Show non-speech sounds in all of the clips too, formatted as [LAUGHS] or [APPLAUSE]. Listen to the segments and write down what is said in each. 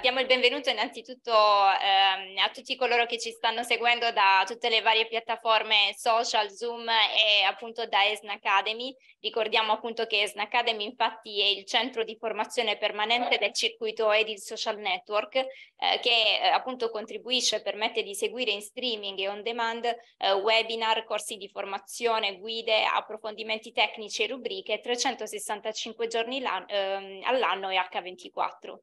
diamo il benvenuto innanzitutto ehm, a tutti coloro che ci stanno seguendo da tutte le varie piattaforme social, Zoom e appunto da ESN Academy. Ricordiamo appunto che ESN Academy infatti è il centro di formazione permanente del circuito Edil Social Network eh, che eh, appunto contribuisce e permette di seguire in streaming e on demand eh, webinar, corsi di formazione, guide, approfondimenti tecnici e rubriche 365 giorni ehm, all'anno e H24.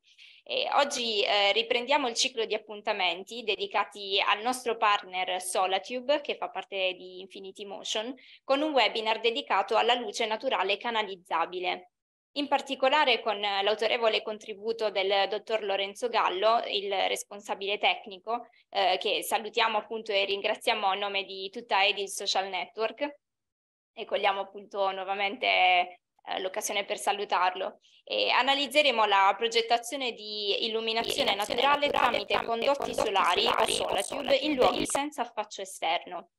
E oggi eh, riprendiamo il ciclo di appuntamenti dedicati al nostro partner Solatube, che fa parte di Infinity Motion, con un webinar dedicato alla luce naturale canalizzabile. In particolare con l'autorevole contributo del dottor Lorenzo Gallo, il responsabile tecnico, eh, che salutiamo appunto e ringraziamo a nome di tutta Edil Social Network, e cogliamo appunto nuovamente eh, l'occasione per salutarlo. E analizzeremo la progettazione di illuminazione naturale tramite condotti solari o solatube in luoghi senza affaccio esterno.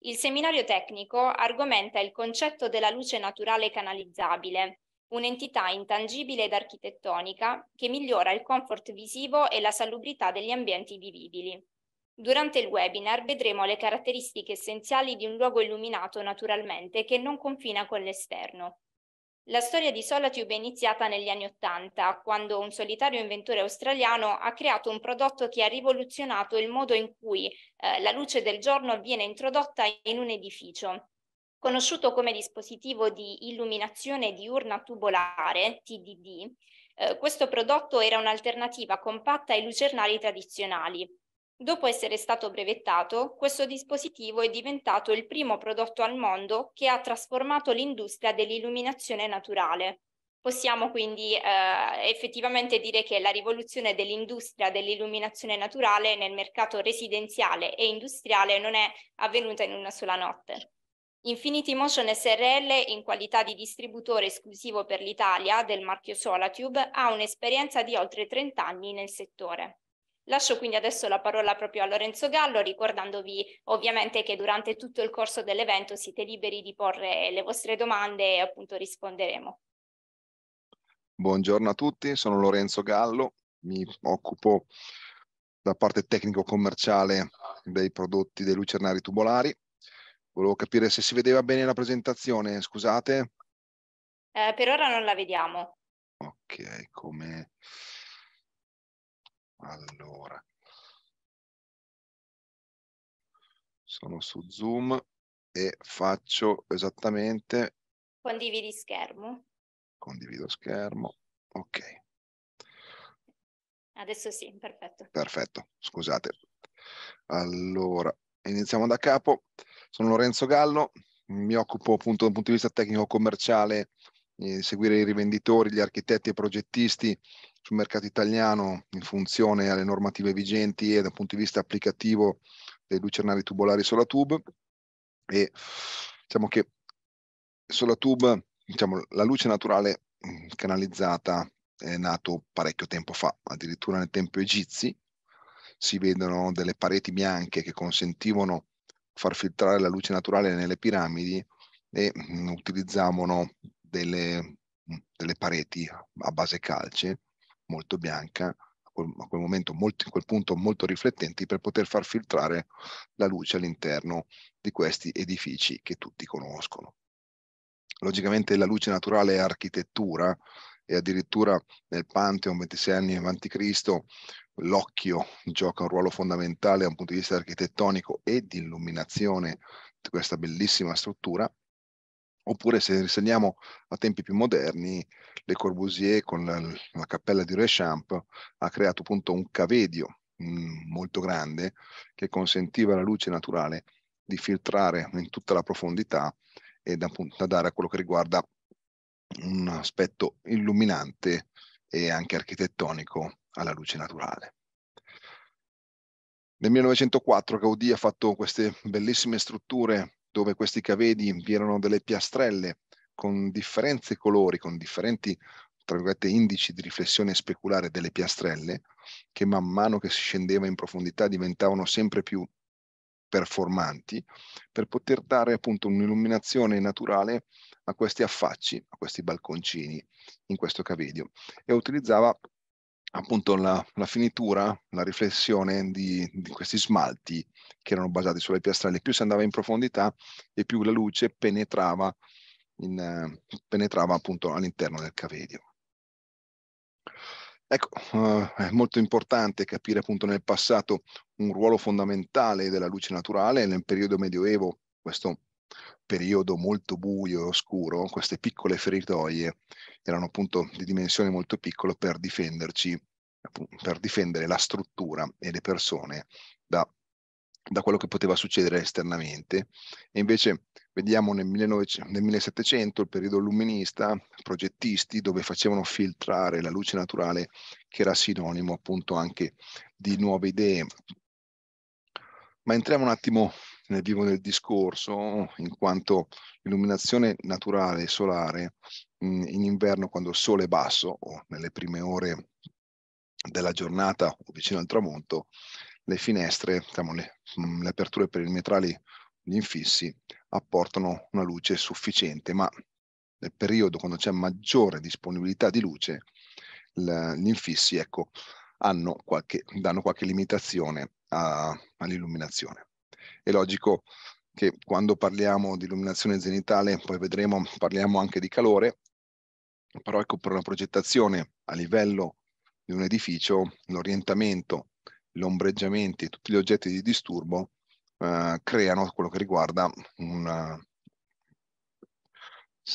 Il seminario tecnico argomenta il concetto della luce naturale canalizzabile, un'entità intangibile ed architettonica che migliora il comfort visivo e la salubrità degli ambienti vivibili. Durante il webinar vedremo le caratteristiche essenziali di un luogo illuminato naturalmente che non confina con l'esterno. La storia di Solatube è iniziata negli anni Ottanta, quando un solitario inventore australiano ha creato un prodotto che ha rivoluzionato il modo in cui eh, la luce del giorno viene introdotta in un edificio. Conosciuto come dispositivo di illuminazione diurna tubolare, TDD, eh, questo prodotto era un'alternativa compatta ai lucernari tradizionali, Dopo essere stato brevettato, questo dispositivo è diventato il primo prodotto al mondo che ha trasformato l'industria dell'illuminazione naturale. Possiamo quindi eh, effettivamente dire che la rivoluzione dell'industria dell'illuminazione naturale nel mercato residenziale e industriale non è avvenuta in una sola notte. Infinity Motion SRL, in qualità di distributore esclusivo per l'Italia del marchio Solatube, ha un'esperienza di oltre 30 anni nel settore. Lascio quindi adesso la parola proprio a Lorenzo Gallo, ricordandovi ovviamente che durante tutto il corso dell'evento siete liberi di porre le vostre domande e appunto risponderemo. Buongiorno a tutti, sono Lorenzo Gallo, mi occupo da parte tecnico-commerciale dei prodotti dei lucernari tubolari. Volevo capire se si vedeva bene la presentazione, scusate. Eh, per ora non la vediamo. Ok, come... Allora, sono su Zoom e faccio esattamente... Condividi schermo. Condivido schermo, ok. Adesso sì, perfetto. Perfetto, scusate. Allora, iniziamo da capo. Sono Lorenzo Gallo, mi occupo appunto dal punto di vista tecnico-commerciale, eh, seguire i rivenditori, gli architetti e progettisti sul mercato italiano in funzione alle normative vigenti e dal punto di vista applicativo dei lucernari tubolari SolaTube e diciamo che SolaTube, diciamo, la luce naturale mm, canalizzata è nato parecchio tempo fa, addirittura nel tempo egizi si vedono delle pareti bianche che consentivano far filtrare la luce naturale nelle piramidi e mm, utilizzavano delle, mm, delle pareti a base calce molto bianca, a quel, momento molto, in quel punto molto riflettenti per poter far filtrare la luce all'interno di questi edifici che tutti conoscono. Logicamente la luce naturale è architettura e addirittura nel Pantheon 26 anni a.C. l'occhio gioca un ruolo fondamentale da un punto di vista architettonico e di illuminazione di questa bellissima struttura Oppure se risaliamo a tempi più moderni, Le Corbusier con la, la cappella di Rechamp ha creato appunto un cavedio mh, mm, molto grande che consentiva alla luce naturale di filtrare in tutta la profondità e da, da dare a quello che riguarda un aspetto illuminante e anche architettonico alla luce naturale. Nel 1904 Gaudì ha fatto queste bellissime strutture dove questi cavedi vi erano delle piastrelle con differenze colori, con differenti tra virgolette, indici di riflessione speculare delle piastrelle, che man mano che si scendeva in profondità diventavano sempre più performanti, per poter dare appunto un'illuminazione naturale a questi affacci, a questi balconcini in questo cavedio. E utilizzava appunto la, la, finitura, la riflessione di, di, questi smalti che erano basati sulle piastrelle. Più si andava in profondità e più la luce penetrava, in, penetrava appunto all'interno del cavedio. Ecco, eh, è molto importante capire appunto nel passato un ruolo fondamentale della luce naturale nel periodo medioevo, questo periodo molto buio e oscuro, queste piccole feritoie erano appunto di dimensioni molto piccole per difenderci, per difendere la struttura e le persone da, da quello che poteva succedere esternamente. E invece vediamo nel, 1900, nel 1700 il periodo luminista, progettisti dove facevano filtrare la luce naturale che era sinonimo appunto anche di nuove idee, ma entriamo un attimo nel vivo del discorso, in quanto l'illuminazione naturale solare mm, in inverno quando il sole è basso o nelle prime ore della giornata o vicino al tramonto, le finestre, diciamo, le, mm, le aperture perimetrali, gli infissi, apportano una luce sufficiente, ma nel periodo quando c'è maggiore disponibilità di luce, gli infissi ecco, hanno qualche, danno qualche limitazione all'illuminazione. È logico che quando parliamo di illuminazione zenitale, poi vedremo, parliamo anche di calore, però ecco per una progettazione a livello di un edificio, l'orientamento, l'ombreggiamento e tutti gli oggetti di disturbo eh, creano quello che riguarda una,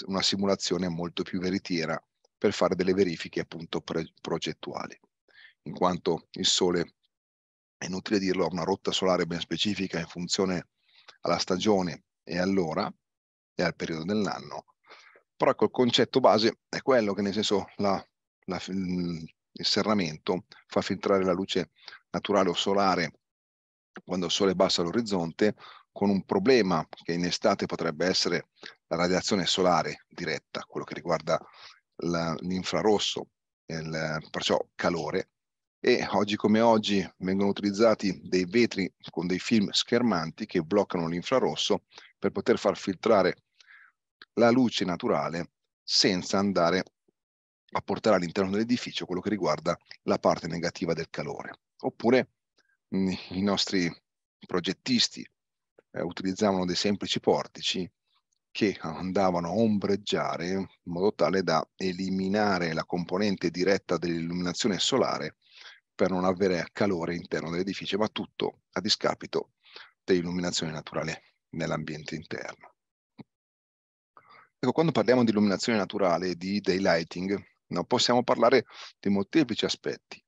una simulazione molto più veritiera per fare delle verifiche appunto progettuali, in quanto il sole è inutile dirlo, ha una rotta solare ben specifica in funzione alla stagione e all'ora e al periodo dell'anno, però ecco, il concetto base è quello che nel senso la, la, mm, il serramento fa filtrare la luce naturale o solare quando il sole bassa all'orizzonte con un problema che in estate potrebbe essere la radiazione solare diretta, quello che riguarda la, l'infrarosso, il, perciò calore, e oggi come oggi vengono utilizzati dei vetri con dei film schermanti che bloccano l'infrarosso per poter far filtrare la luce naturale senza andare a portare all'interno dell'edificio quello che riguarda la parte negativa del calore. Oppure mh, mm, i nostri progettisti eh, utilizzavano dei semplici portici che andavano a ombreggiare in modo tale da eliminare la componente diretta dell'illuminazione solare per non avere calore interno dell'edificio, ma tutto a discapito dell'illuminazione naturale nell'ambiente interno. Ecco, quando parliamo di illuminazione naturale, di daylighting, no, possiamo parlare di molteplici aspetti.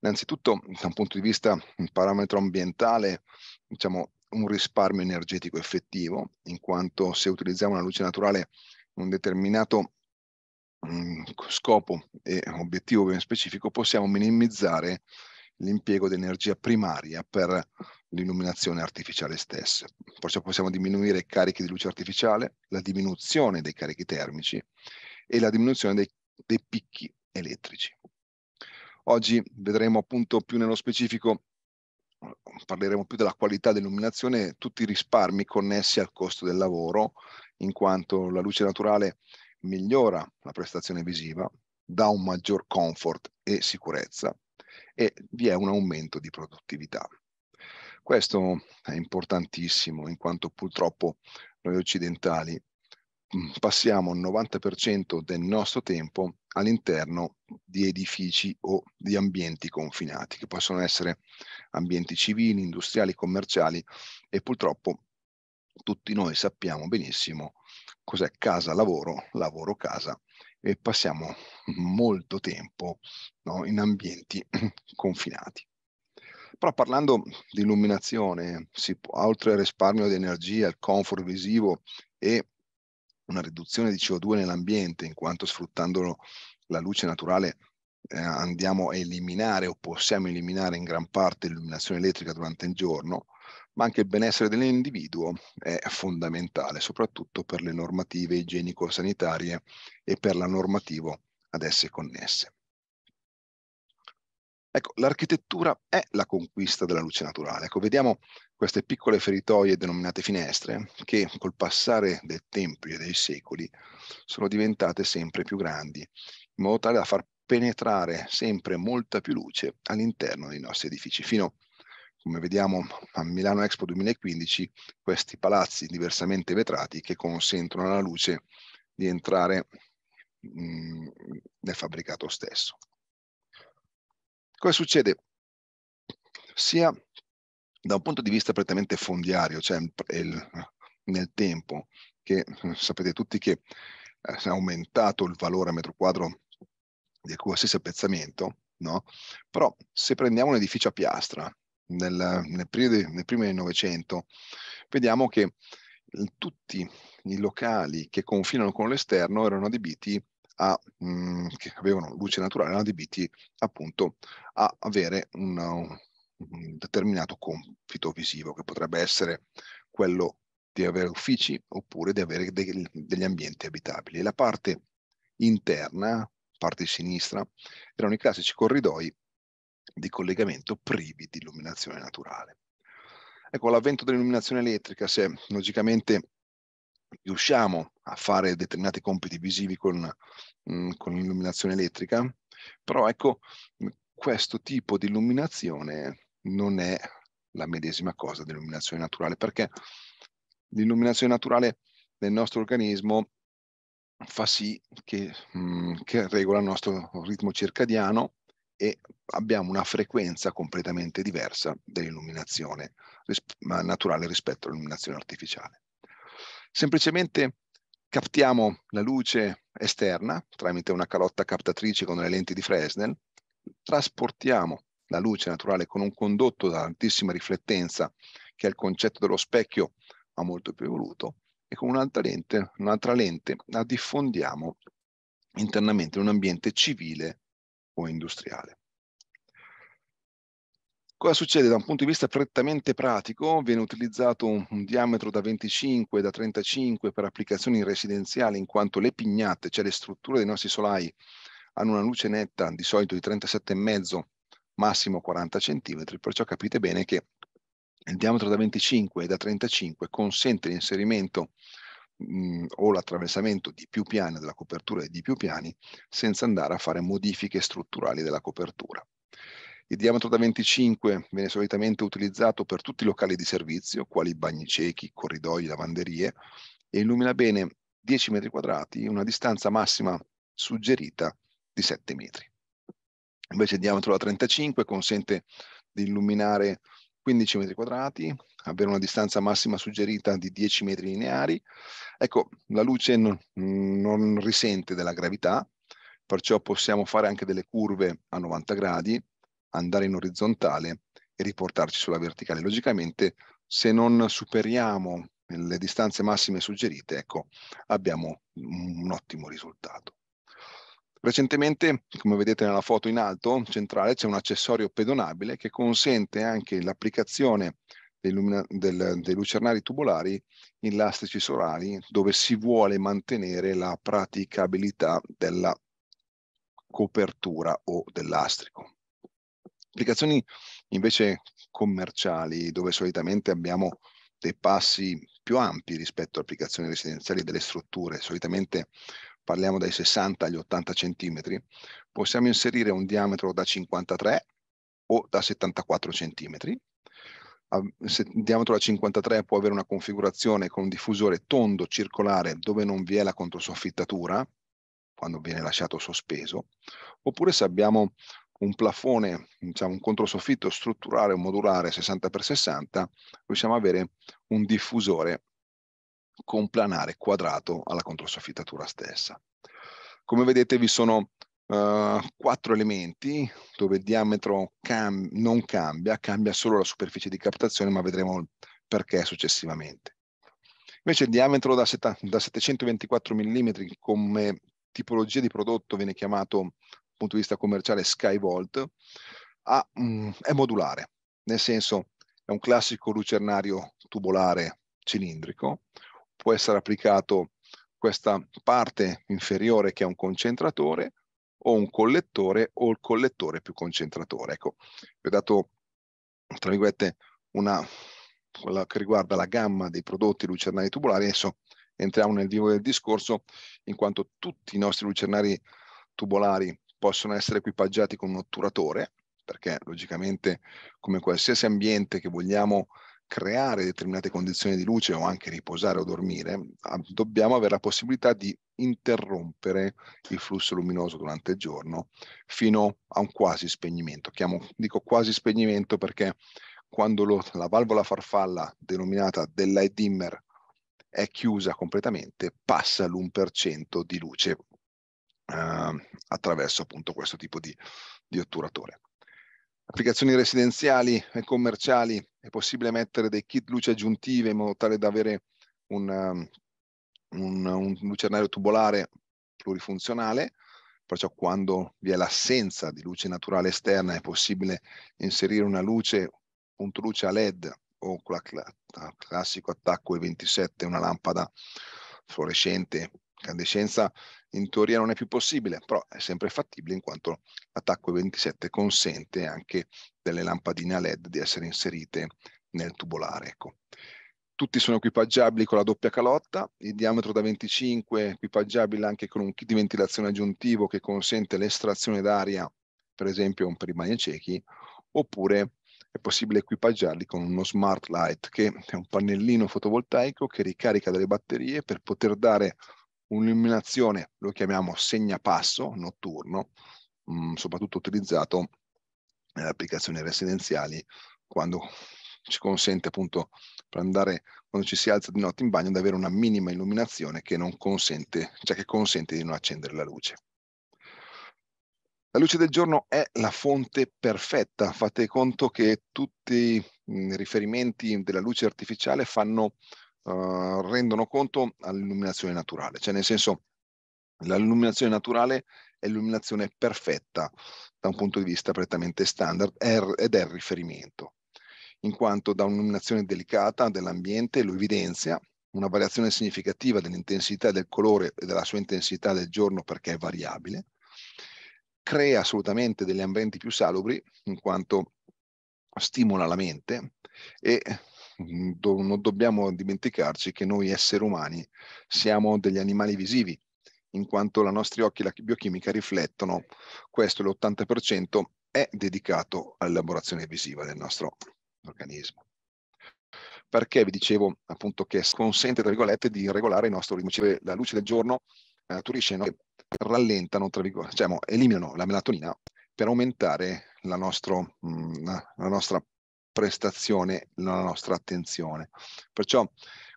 Innanzitutto, da un punto di vista un parametro ambientale, diciamo un risparmio energetico effettivo, in quanto se utilizziamo una luce naturale in un determinato Mm, scopo e obiettivo ben specifico possiamo minimizzare l'impiego di energia primaria per l'illuminazione artificiale stessa. Perciò possiamo diminuire i carichi di luce artificiale, la diminuzione dei carichi termici e la diminuzione dei, dei picchi elettrici. Oggi vedremo appunto più nello specifico, parleremo più della qualità dell'illuminazione, tutti i risparmi connessi al costo del lavoro, in quanto la luce naturale migliora la prestazione visiva, dà un maggior comfort e sicurezza e vi è un aumento di produttività. Questo è importantissimo in quanto purtroppo noi occidentali mm, passiamo il 90% del nostro tempo all'interno di edifici o di ambienti confinati, che possono essere ambienti civili, industriali, commerciali e purtroppo tutti noi sappiamo benissimo cos'è casa-lavoro, lavoro-casa e passiamo molto tempo no, in ambienti [CLEARS THROAT] confinati. Però parlando di illuminazione, si può, oltre al risparmio di energia, il comfort visivo e una riduzione di CO2 nell'ambiente, in quanto sfruttando la luce naturale eh, andiamo a eliminare o possiamo eliminare in gran parte l'illuminazione elettrica durante il giorno, ma anche il benessere dell'individuo è fondamentale, soprattutto per le normative igienico-sanitarie e per la normativa ad esse connesse. Ecco, l'architettura è la conquista della luce naturale. Ecco, vediamo queste piccole feritoie denominate finestre che col passare dei tempi e dei secoli sono diventate sempre più grandi, in modo tale da far penetrare sempre molta più luce all'interno dei nostri edifici, fino a come vediamo a Milano Expo 2015, questi palazzi diversamente vetrati che consentono alla luce di entrare mm, nel fabbricato stesso. Cosa succede? Sia da un punto di vista prettamente fondiario, cioè il, nel tempo, che sapete tutti che eh, è aumentato il valore a metro quadro di qualsiasi appezzamento, no? però se prendiamo un edificio a piastra, nel, nel periodo, nel primo del Novecento, vediamo che eh, tutti i locali che confinano con l'esterno erano adibiti a, mh, mm, che avevano luce naturale, erano adibiti appunto a avere una, un determinato compito visivo, che potrebbe essere quello di avere uffici oppure di avere dei, degli ambienti abitabili. La parte interna, parte sinistra, erano i classici corridoi di collegamento privi di illuminazione naturale. Ecco, l'avvento dell'illuminazione elettrica, se logicamente riusciamo a fare determinati compiti visivi con, mm, con l'illuminazione elettrica, però ecco, mm, questo tipo di illuminazione non è la medesima cosa dell'illuminazione naturale, perché l'illuminazione naturale nel nostro organismo fa sì che, mm, che regola il nostro ritmo circadiano, e abbiamo una frequenza completamente diversa dell'illuminazione naturale rispetto all'illuminazione artificiale. Semplicemente captiamo la luce esterna tramite una calotta captatrice con le lenti di Fresnel, trasportiamo la luce naturale con un condotto da altissima riflettenza, che è il concetto dello specchio ma molto più evoluto, e con un'altra lente, un'altra lente la diffondiamo internamente in un ambiente civile o industriale. Cosa succede? Da un punto di vista prettamente pratico viene utilizzato un, un diametro da 25 da 35 per applicazioni residenziali in quanto le pignatte, cioè le strutture dei nostri solai, hanno una luce netta di solito di 37,5 massimo 40 cm, perciò capite bene che il diametro da 25 e da 35 consente l'inserimento mh, o l'attraversamento di più piani della copertura e di più piani senza andare a fare modifiche strutturali della copertura. Il diametro da 25 viene solitamente utilizzato per tutti i locali di servizio, quali bagni ciechi, corridoi, lavanderie, e illumina bene 10 metri quadrati, una distanza massima suggerita di 7 metri. Invece il diametro da 35 consente di illuminare 15 metri quadrati, avere una distanza massima suggerita di 10 metri lineari. Ecco, la luce non, non risente della gravità, perciò possiamo fare anche delle curve a 90 gradi, andare in orizzontale e riportarci sulla verticale. Logicamente, se non superiamo le distanze massime suggerite, ecco, abbiamo un ottimo risultato. Recentemente, come vedete nella foto in alto centrale, c'è un accessorio pedonabile che consente anche l'applicazione dei, del, dei lucernari tubolari in lastici solari dove si vuole mantenere la praticabilità della copertura o del lastrico. Applicazioni invece commerciali dove solitamente abbiamo dei passi più ampi rispetto a applicazioni residenziali delle strutture, solitamente parliamo dai 60 agli 80 centimetri, possiamo inserire un diametro da 53 o da 74 centimetri. Il diametro da 53 può avere una configurazione con un diffusore tondo circolare dove non vi è la controsoffittatura, quando viene lasciato sospeso, oppure se abbiamo un plafone, diciamo un controsoffitto strutturale o modulare 60x60, possiamo avere un diffusore con planare quadrato alla controsoffittatura stessa. Come vedete vi sono uh, quattro elementi dove il diametro cam non cambia, cambia solo la superficie di captazione, ma vedremo perché successivamente. Invece il diametro da, da 724 mm come tipologia di prodotto viene chiamato dal punto di vista commerciale Skyvolt, a, mh, mm, è modulare, nel senso è un classico lucernario tubolare cilindrico, può essere applicato questa parte inferiore che è un concentratore o un collettore o il collettore più concentratore. Ecco, vi ho dato, tra virgolette, una, quella che riguarda la gamma dei prodotti lucernari tubolari, adesso entriamo nel vivo del discorso, in quanto tutti i nostri lucernari tubolari possono essere equipaggiati con un otturatore, perché logicamente come qualsiasi ambiente che vogliamo creare determinate condizioni di luce o anche riposare o dormire, ah, dobbiamo avere la possibilità di interrompere il flusso luminoso durante il giorno fino a un quasi spegnimento. Chiamo, dico quasi spegnimento perché quando lo, la valvola farfalla denominata del light dimmer è chiusa completamente, passa l'1% di luce eh, attraverso appunto questo tipo di, di otturatore applicazioni residenziali e commerciali è possibile mettere dei kit luci aggiuntive in modo tale da avere un, um, un, un lucernario tubolare plurifunzionale, perciò quando vi è l'assenza di luce naturale esterna è possibile inserire una luce, punto luce a LED o con il classico attacco E27, una lampada fluorescente, incandescenza, in teoria non è più possibile, però è sempre fattibile in quanto l'attacco 27 consente anche delle lampadine a LED di essere inserite nel tubolare. Ecco. Tutti sono equipaggiabili con la doppia calotta, il diametro da 25 è equipaggiabile anche con un kit di ventilazione aggiuntivo che consente l'estrazione d'aria, per esempio per i bagni ciechi, oppure è possibile equipaggiarli con uno smart light che è un pannellino fotovoltaico che ricarica delle batterie per poter dare un'illuminazione, lo chiamiamo segnapasso notturno, mh, mm, soprattutto utilizzato nelle applicazioni residenziali quando ci consente appunto per andare quando ci si alza di notte in bagno di avere una minima illuminazione che non consente, cioè che consente di non accendere la luce. La luce del giorno è la fonte perfetta, fate conto che tutti mm, i riferimenti della luce artificiale fanno eh, rendono conto all'illuminazione naturale, cioè nel senso l'illuminazione naturale è l'illuminazione perfetta da un punto di vista prettamente standard ed è il riferimento, in quanto da un'illuminazione delicata dell'ambiente lo evidenzia una variazione significativa dell'intensità del colore e della sua intensità del giorno perché è variabile, crea assolutamente degli ambienti più salubri in quanto stimola la mente e Mm, do, non dobbiamo dimenticarci che noi esseri umani siamo degli animali visivi, in quanto la nostra occhi e la biochimica riflettono, questo l'80% è dedicato all'elaborazione visiva del nostro organismo. Perché vi dicevo appunto che consente, tra virgolette, di regolare il nostro ritmo, cioè la luce del giorno naturisce, eh, no? rallentano, tra virgolette, cioè, eliminano la melatonina per aumentare la, nostro, mm, la nostra prestazione la nostra attenzione. Perciò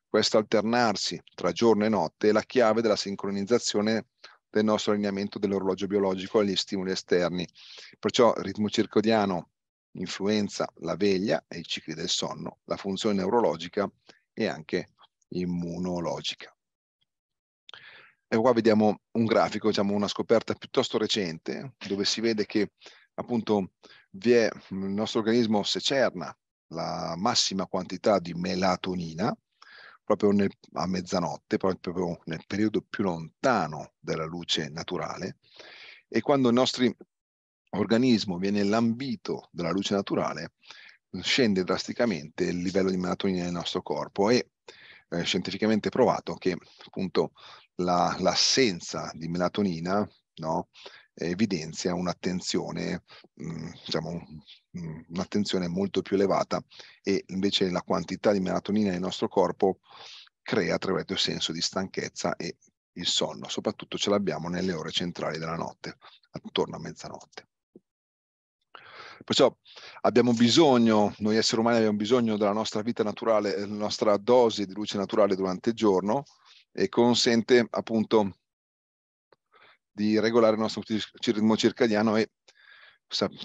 questo alternarsi tra giorno e notte è la chiave della sincronizzazione del nostro allineamento dell'orologio biologico agli stimoli esterni. Perciò il ritmo circodiano influenza la veglia e i cicli del sonno, la funzione neurologica e anche immunologica. E qua vediamo un grafico, diciamo una scoperta piuttosto recente, dove si vede che appunto è, mm, il nostro organismo secerna la massima quantità di melatonina proprio nel, a mezzanotte, proprio nel periodo più lontano dalla luce naturale e quando il nostro organismo viene lambito dalla luce naturale scende drasticamente il livello di melatonina nel nostro corpo e eh, scientificamente provato che appunto la, l'assenza di melatonina no, evidenzia un'attenzione, mh, mm, diciamo, mh, mm, un'attenzione molto più elevata e invece la quantità di melatonina nel nostro corpo crea, attraverso il senso di stanchezza e il sonno, soprattutto ce l'abbiamo nelle ore centrali della notte, attorno a mezzanotte. Perciò abbiamo bisogno, noi esseri umani abbiamo bisogno della nostra vita naturale, della eh, nostra dose di luce naturale durante il giorno e consente appunto di regolare il nostro ritmo circadiano e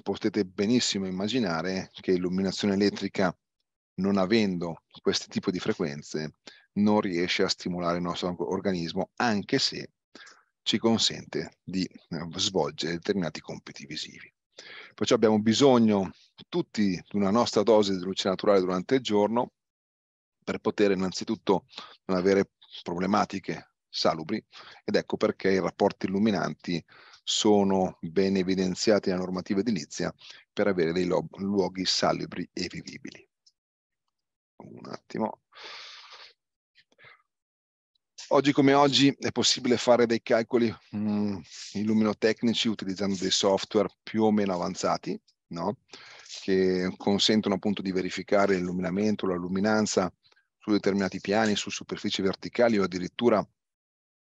potete benissimo immaginare che l'illuminazione elettrica, non avendo questo tipo di frequenze, non riesce a stimolare il nostro organismo, anche se ci consente di eh, svolgere determinati compiti visivi. Perciò abbiamo bisogno tutti di una nostra dose di luce naturale durante il giorno per poter innanzitutto non avere problematiche salubri ed ecco perché i rapporti illuminanti sono ben evidenziati nella normativa edilizia per avere dei luoghi salubri e vivibili. Un attimo. Oggi come oggi è possibile fare dei calcoli mh, mm, illuminotecnici utilizzando dei software più o meno avanzati, no? che consentono appunto di verificare l'illuminamento, la luminanza su determinati piani, su superfici verticali o addirittura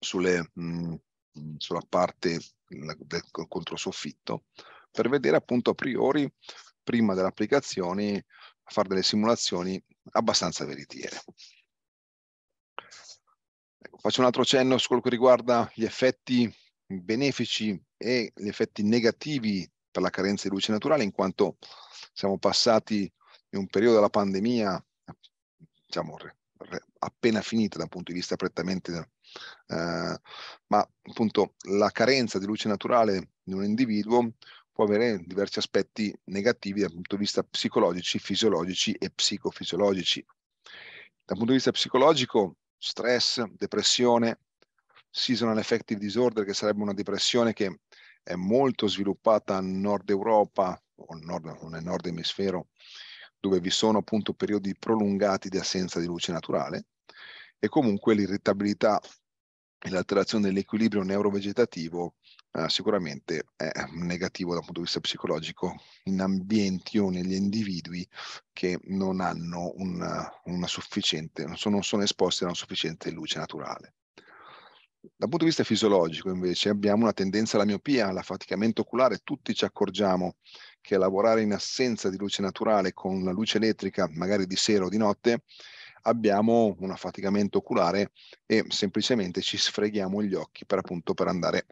sulle, mh, mm, sulla parte mm, del, controsoffitto per vedere appunto a priori, prima dell'applicazione, fare delle simulazioni abbastanza veritiere. Ecco, faccio un altro cenno su quello che riguarda gli effetti benefici e gli effetti negativi per la carenza di luce naturale, in quanto siamo passati in un periodo della pandemia, diciamo, appena finita dal punto di vista prettamente del, eh, ma appunto la carenza di luce naturale di un individuo può avere diversi aspetti negativi dal punto di vista psicologici, fisiologici e psicofisiologici. Dal punto di vista psicologico, stress, depressione, seasonal affective disorder, che sarebbe una depressione che è molto sviluppata nel nord Europa, o nord, nel nord emisfero, dove vi sono appunto periodi prolungati di assenza di luce naturale, e comunque l'irritabilità e l'alterazione dell'equilibrio neurovegetativo eh, sicuramente è negativo dal punto di vista psicologico in ambienti o negli individui che non hanno una, una sufficiente, non sono, non sono esposti a una sufficiente luce naturale. Dal punto di vista fisiologico, invece, abbiamo una tendenza alla miopia, all'affaticamento oculare. Tutti ci accorgiamo che lavorare in assenza di luce naturale con la luce elettrica, magari di sera o di notte, abbiamo un affaticamento oculare e semplicemente ci sfreghiamo gli occhi per appunto per andare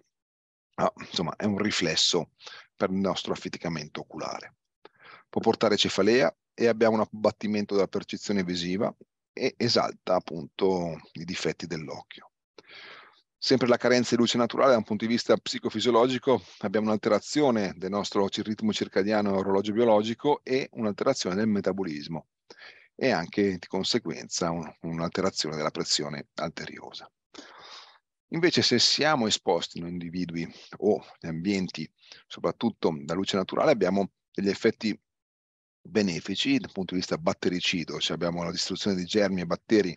a, insomma, è un riflesso per il nostro affaticamento oculare. Può portare cefalea e abbiamo un abbattimento della percezione visiva e esalta appunto i difetti dell'occhio. Sempre la carenza di luce naturale da un punto di vista psicofisiologico, abbiamo un'alterazione del nostro ritmo circadiano e orologio biologico e un'alterazione del metabolismo e anche di conseguenza un'alterazione della pressione arteriosa. Invece se siamo esposti in individui o in ambienti, soprattutto da luce naturale, abbiamo degli effetti benefici dal punto di vista battericido, cioè abbiamo la distruzione di germi e batteri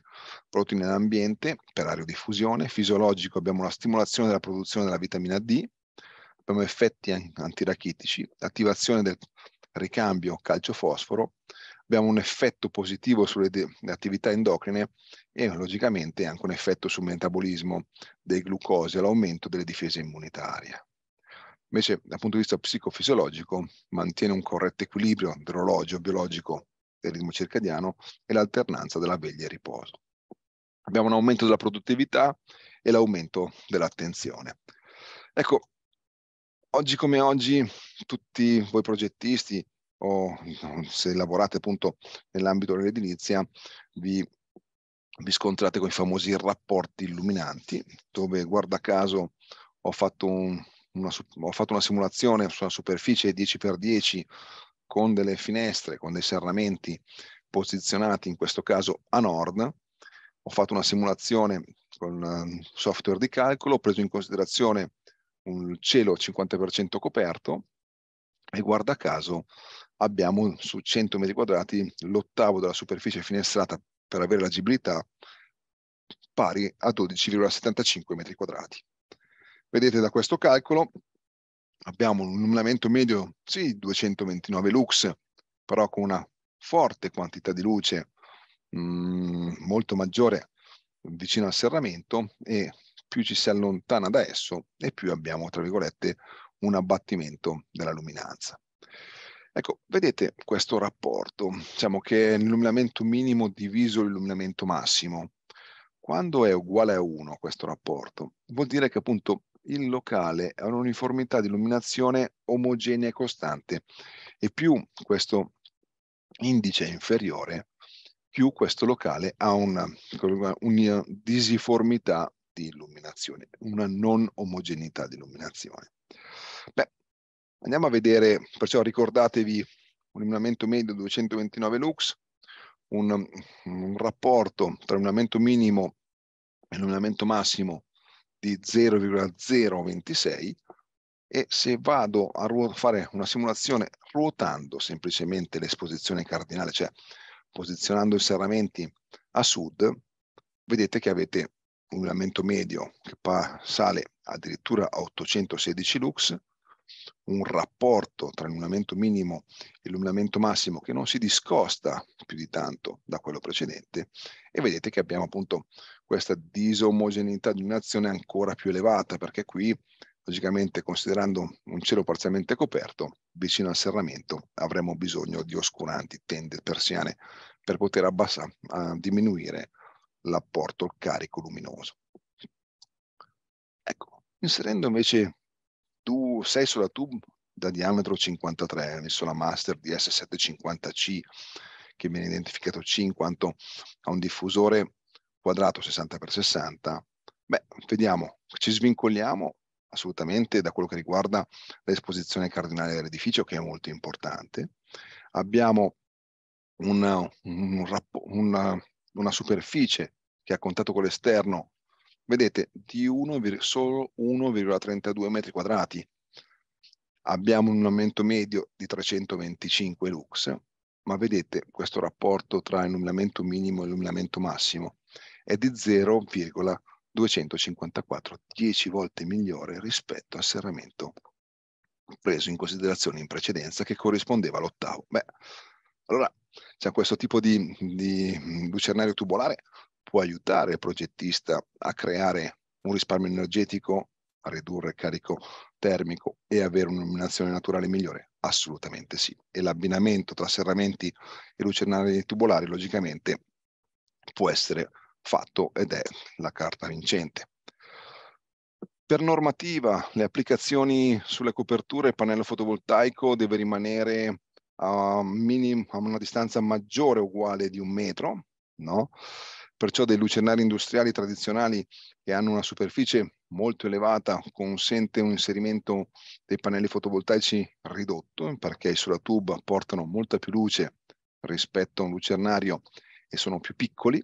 prodotti nell'ambiente per aerodiffusione, fisiologico abbiamo la stimolazione della produzione della vitamina D, abbiamo effetti antirachitici, attivazione del ricambio calcio-fosforo abbiamo un effetto positivo sulle attività endocrine e logicamente anche un effetto sul metabolismo dei glucosi e l'aumento delle difese immunitarie. Invece dal punto di vista psicofisiologico mantiene un corretto equilibrio dell'orologio biologico del ritmo circadiano e l'alternanza della veglia e riposo. Abbiamo un aumento della produttività e l'aumento dell'attenzione. Ecco, oggi come oggi tutti voi progettisti o se lavorate appunto nell'ambito dell'edilizia, vi, vi scontrate con i famosi rapporti illuminanti, dove guarda caso ho fatto, un, una, ho fatto una simulazione su una superficie 10x10 con delle finestre, con dei serramenti posizionati in questo caso a nord, ho fatto una simulazione con ehm, software di calcolo, ho preso in considerazione un cielo 50% coperto e guarda caso abbiamo su 100 metri quadrati l'ottavo della superficie finestrata per avere l'agibilità pari a 12,75 metri quadrati. Vedete da questo calcolo abbiamo un illuminamento medio, sì, 229 lux, però con una forte quantità di luce mh, mm, molto maggiore vicino al serramento e più ci si allontana da esso e più abbiamo, tra virgolette, un abbattimento della luminanza. Ecco, vedete questo rapporto, diciamo che è l'illuminamento minimo diviso l'illuminamento massimo. Quando è uguale a 1 questo rapporto, vuol dire che appunto il locale ha un'uniformità di illuminazione omogenea e costante e più questo indice è inferiore, più questo locale ha una, una disiformità di illuminazione, una non omogeneità di illuminazione. Beh, Andiamo a vedere, perciò ricordatevi un illuminamento medio 229 lux, un, un rapporto tra illuminamento minimo e illuminamento massimo di 0,026 e se vado a fare una simulazione ruotando semplicemente l'esposizione cardinale, cioè posizionando i serramenti a sud, vedete che avete un illuminamento medio che sale addirittura a 816 lux, un rapporto tra l'illuminamento minimo e l'illuminamento massimo che non si discosta più di tanto da quello precedente e vedete che abbiamo appunto questa disomogeneità di un'azione ancora più elevata perché qui logicamente considerando un cielo parzialmente coperto vicino al serramento avremo bisogno di oscuranti, tende, persiane per poter abbassare, diminuire l'apporto, carico luminoso. Ecco, inserendo invece tu sei sulla tube da diametro 53, ho messo la Master DS750C che viene identificato C in quanto ha un diffusore quadrato 60x60, beh, vediamo, ci svincoliamo assolutamente da quello che riguarda l'esposizione cardinale dell'edificio, che è molto importante. Abbiamo una, un, un, una, una superficie che a contatto con l'esterno vedete, di 1, solo 1,32 metri quadrati. Abbiamo un aumento medio di 325 lux, ma vedete questo rapporto tra illuminamento minimo e illuminamento massimo è di 0,254, 10 volte migliore rispetto al serramento preso in considerazione in precedenza che corrispondeva all'ottavo. Beh, allora c'è questo tipo di, di mm, lucernario tubolare può aiutare il progettista a creare un risparmio energetico, a ridurre il carico termico e avere un'illuminazione naturale migliore? Assolutamente sì. E l'abbinamento tra serramenti e lucernari tubolari, logicamente, può essere fatto ed è la carta vincente. Per normativa, le applicazioni sulle coperture il pannello fotovoltaico deve rimanere a, minim, a una distanza maggiore o uguale di un metro, no? Perciò dei lucernari industriali tradizionali che hanno una superficie molto elevata consente un inserimento dei pannelli fotovoltaici ridotto perché sulla tuba portano molta più luce rispetto a un lucernario e sono più piccoli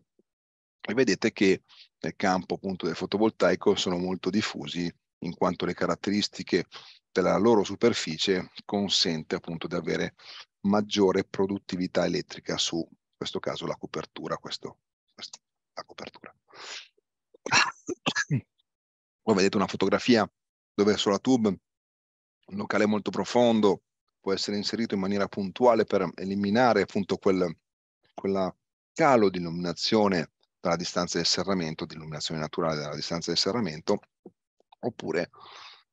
e vedete che nel campo appunto del fotovoltaico sono molto diffusi in quanto le caratteristiche della loro superficie consente appunto di avere maggiore produttività elettrica su in questo caso la copertura, questo la copertura. Poi vedete una fotografia dove sulla tube un locale molto profondo può essere inserito in maniera puntuale per eliminare appunto quel calo di illuminazione dalla distanza di serramento, di illuminazione naturale dalla distanza di serramento, oppure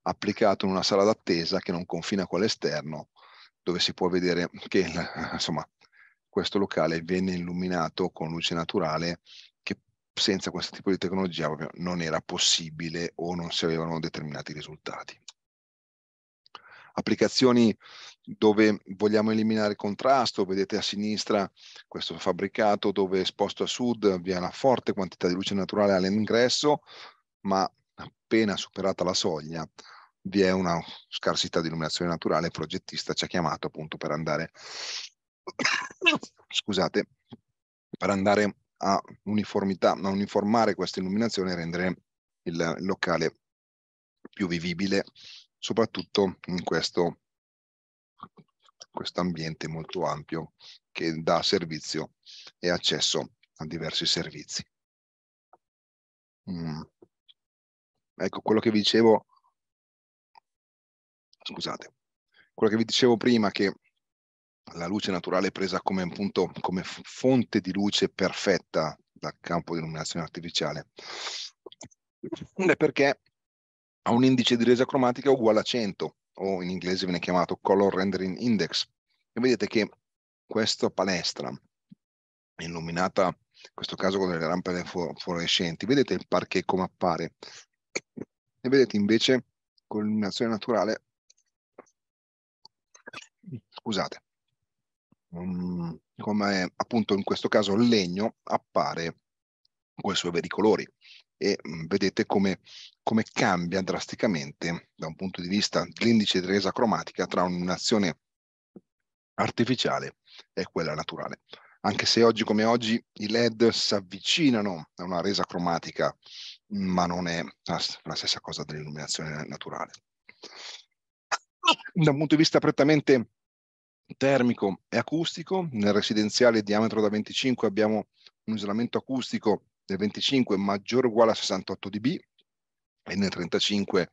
applicato in una sala d'attesa che non confina con l'esterno, dove si può vedere che insomma, questo locale viene illuminato con luce naturale senza questo tipo di tecnologia proprio non era possibile o non si avevano determinati risultati. Applicazioni dove vogliamo eliminare il contrasto, vedete a sinistra questo fabbricato dove esposto a sud vi è una forte quantità di luce naturale all'ingresso, ma appena superata la soglia vi è una scarsità di illuminazione naturale, il progettista ci ha chiamato appunto per andare, [COUGHS] scusate, per andare a, uniformità, a uniformare questa illuminazione e rendere il locale più vivibile, soprattutto in questo quest ambiente molto ampio che dà servizio e accesso a diversi servizi. Mm. Ecco, quello che vi dicevo, scusate, quello che vi dicevo prima che la luce naturale presa come, appunto, come fonte di luce perfetta dal campo di illuminazione artificiale, è perché ha un indice di resa cromatica uguale a 100, o in inglese viene chiamato Color Rendering Index. E vedete che questa palestra illuminata, in questo caso con delle lampade fluorescenti, vedete il parquet come appare. E vedete invece con l'illuminazione naturale, scusate, Mm, come appunto in questo caso il legno appare con i suoi veri colori e mm, vedete come, come, cambia drasticamente da un punto di vista dell'indice di resa cromatica tra un'azione artificiale e quella naturale. Anche se oggi come oggi i LED si avvicinano a una resa cromatica, ma non è la, la stessa cosa dell'illuminazione naturale. Da un punto di vista prettamente termico e acustico. Nel residenziale diametro da 25 abbiamo un isolamento acustico del 25 maggiore o uguale a 68 dB e nel 35,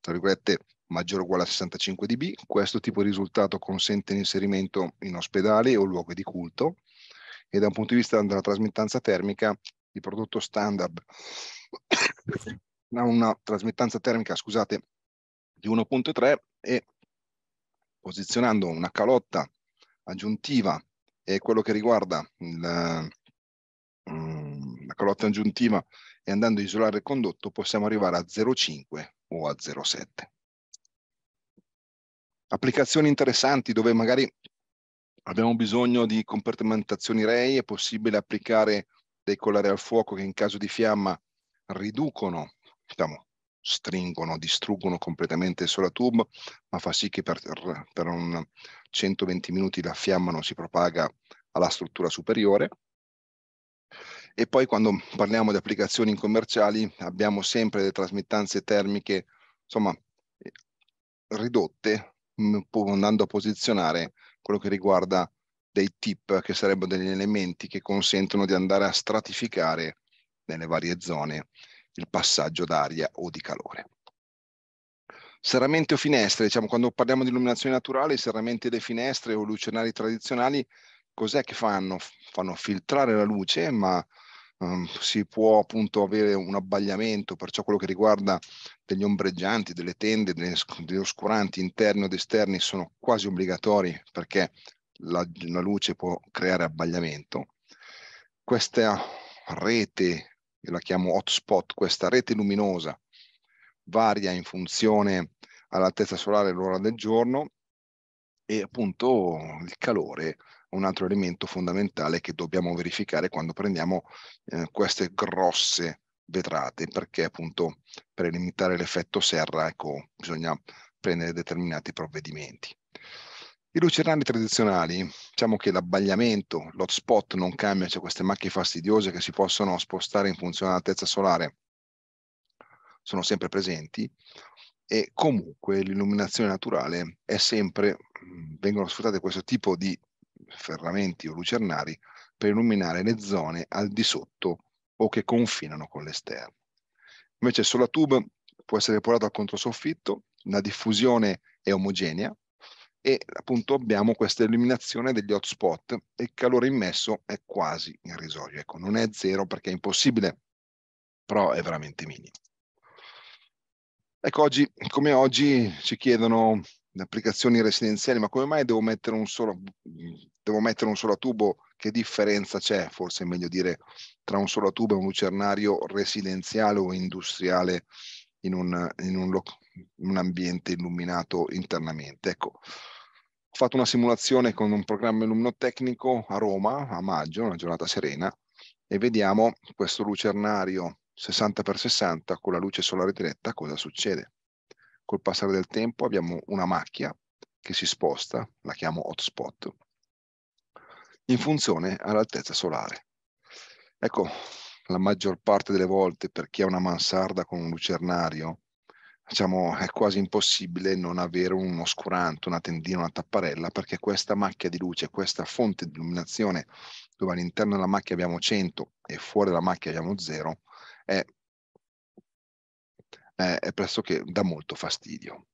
tra virgolette, maggiore o uguale a 65 dB. Questo tipo di risultato consente l'inserimento in ospedali o luoghi di culto e da un punto di vista della trasmittanza termica il prodotto standard [COUGHS] ha una trasmittanza termica, scusate, di 1.3 e posizionando una calotta aggiuntiva e quello che riguarda la, mm, la calotta aggiuntiva e andando a isolare il condotto possiamo arrivare a 0,5 o a 0,7. Applicazioni interessanti dove magari abbiamo bisogno di compartimentazioni REI, è possibile applicare dei collari al fuoco che in caso di fiamma riducono diciamo, stringono, distruggono completamente solo la Solatum, ma fa sì che per, per un 120 minuti la fiamma non si propaga alla struttura superiore. E poi quando parliamo di applicazioni commerciali abbiamo sempre delle trasmittanze termiche, insomma, eh, ridotte, mm, andando a posizionare quello che riguarda dei tip, che sarebbero degli elementi che consentono di andare a stratificare nelle varie zone il passaggio d'aria o di calore. Serramenti o finestre, diciamo quando parliamo di illuminazione naturale, i serramenti delle finestre o lucenari tradizionali, cos'è che fanno? Fanno filtrare la luce, ma um, si può appunto avere un abbagliamento, perciò quello che riguarda degli ombreggianti, delle tende, degli oscuranti interni ed esterni sono quasi obbligatori perché la, la luce può creare abbagliamento. Questa rete io la chiamo hotspot, questa rete luminosa varia in funzione all'altezza solare e all'ora del giorno e appunto il calore un altro elemento fondamentale che dobbiamo verificare quando prendiamo eh, queste grosse vetrate, perché appunto per limitare l'effetto serra ecco, bisogna prendere determinati provvedimenti. I lucernari tradizionali, diciamo che l'abbagliamento, l'hotspot non cambia, c'è cioè queste macchie fastidiose che si possono spostare in funzione dell'altezza solare, sono sempre presenti e comunque l'illuminazione naturale è sempre, mm, vengono sfruttate questo tipo di ferramenti o lucernari per illuminare le zone al di sotto o che confinano con l'esterno. Invece sulla tube può essere portato al controsoffitto, la diffusione è omogenea, e appunto abbiamo questa eliminazione degli hotspot e il calore immesso è quasi irrisorio. Ecco, non è zero perché è impossibile, però è veramente minimo. Ecco, oggi, come oggi ci chiedono le applicazioni residenziali, ma come mai devo mettere un solo, devo mettere un solo tubo? Che differenza c'è? Forse è meglio dire tra un solo tubo e un lucernario residenziale o industriale in un, in un, in un ambiente illuminato internamente. Ecco, ho fatto una simulazione con un programma illuminotecnico a Roma a maggio, una giornata serena, e vediamo questo lucernario 60x60 con la luce solare diretta cosa succede. Col passare del tempo abbiamo una macchia che si sposta, la chiamo hotspot, in funzione all'altezza solare. Ecco, la maggior parte delle volte per chi ha una mansarda con un lucernario diciamo, è quasi impossibile non avere un oscurante, una tendina, una tapparella, perché questa macchia di luce, questa fonte di illuminazione, dove all'interno della macchia abbiamo 100 e fuori dalla macchia abbiamo 0, è, è, è pressoché da molto fastidio.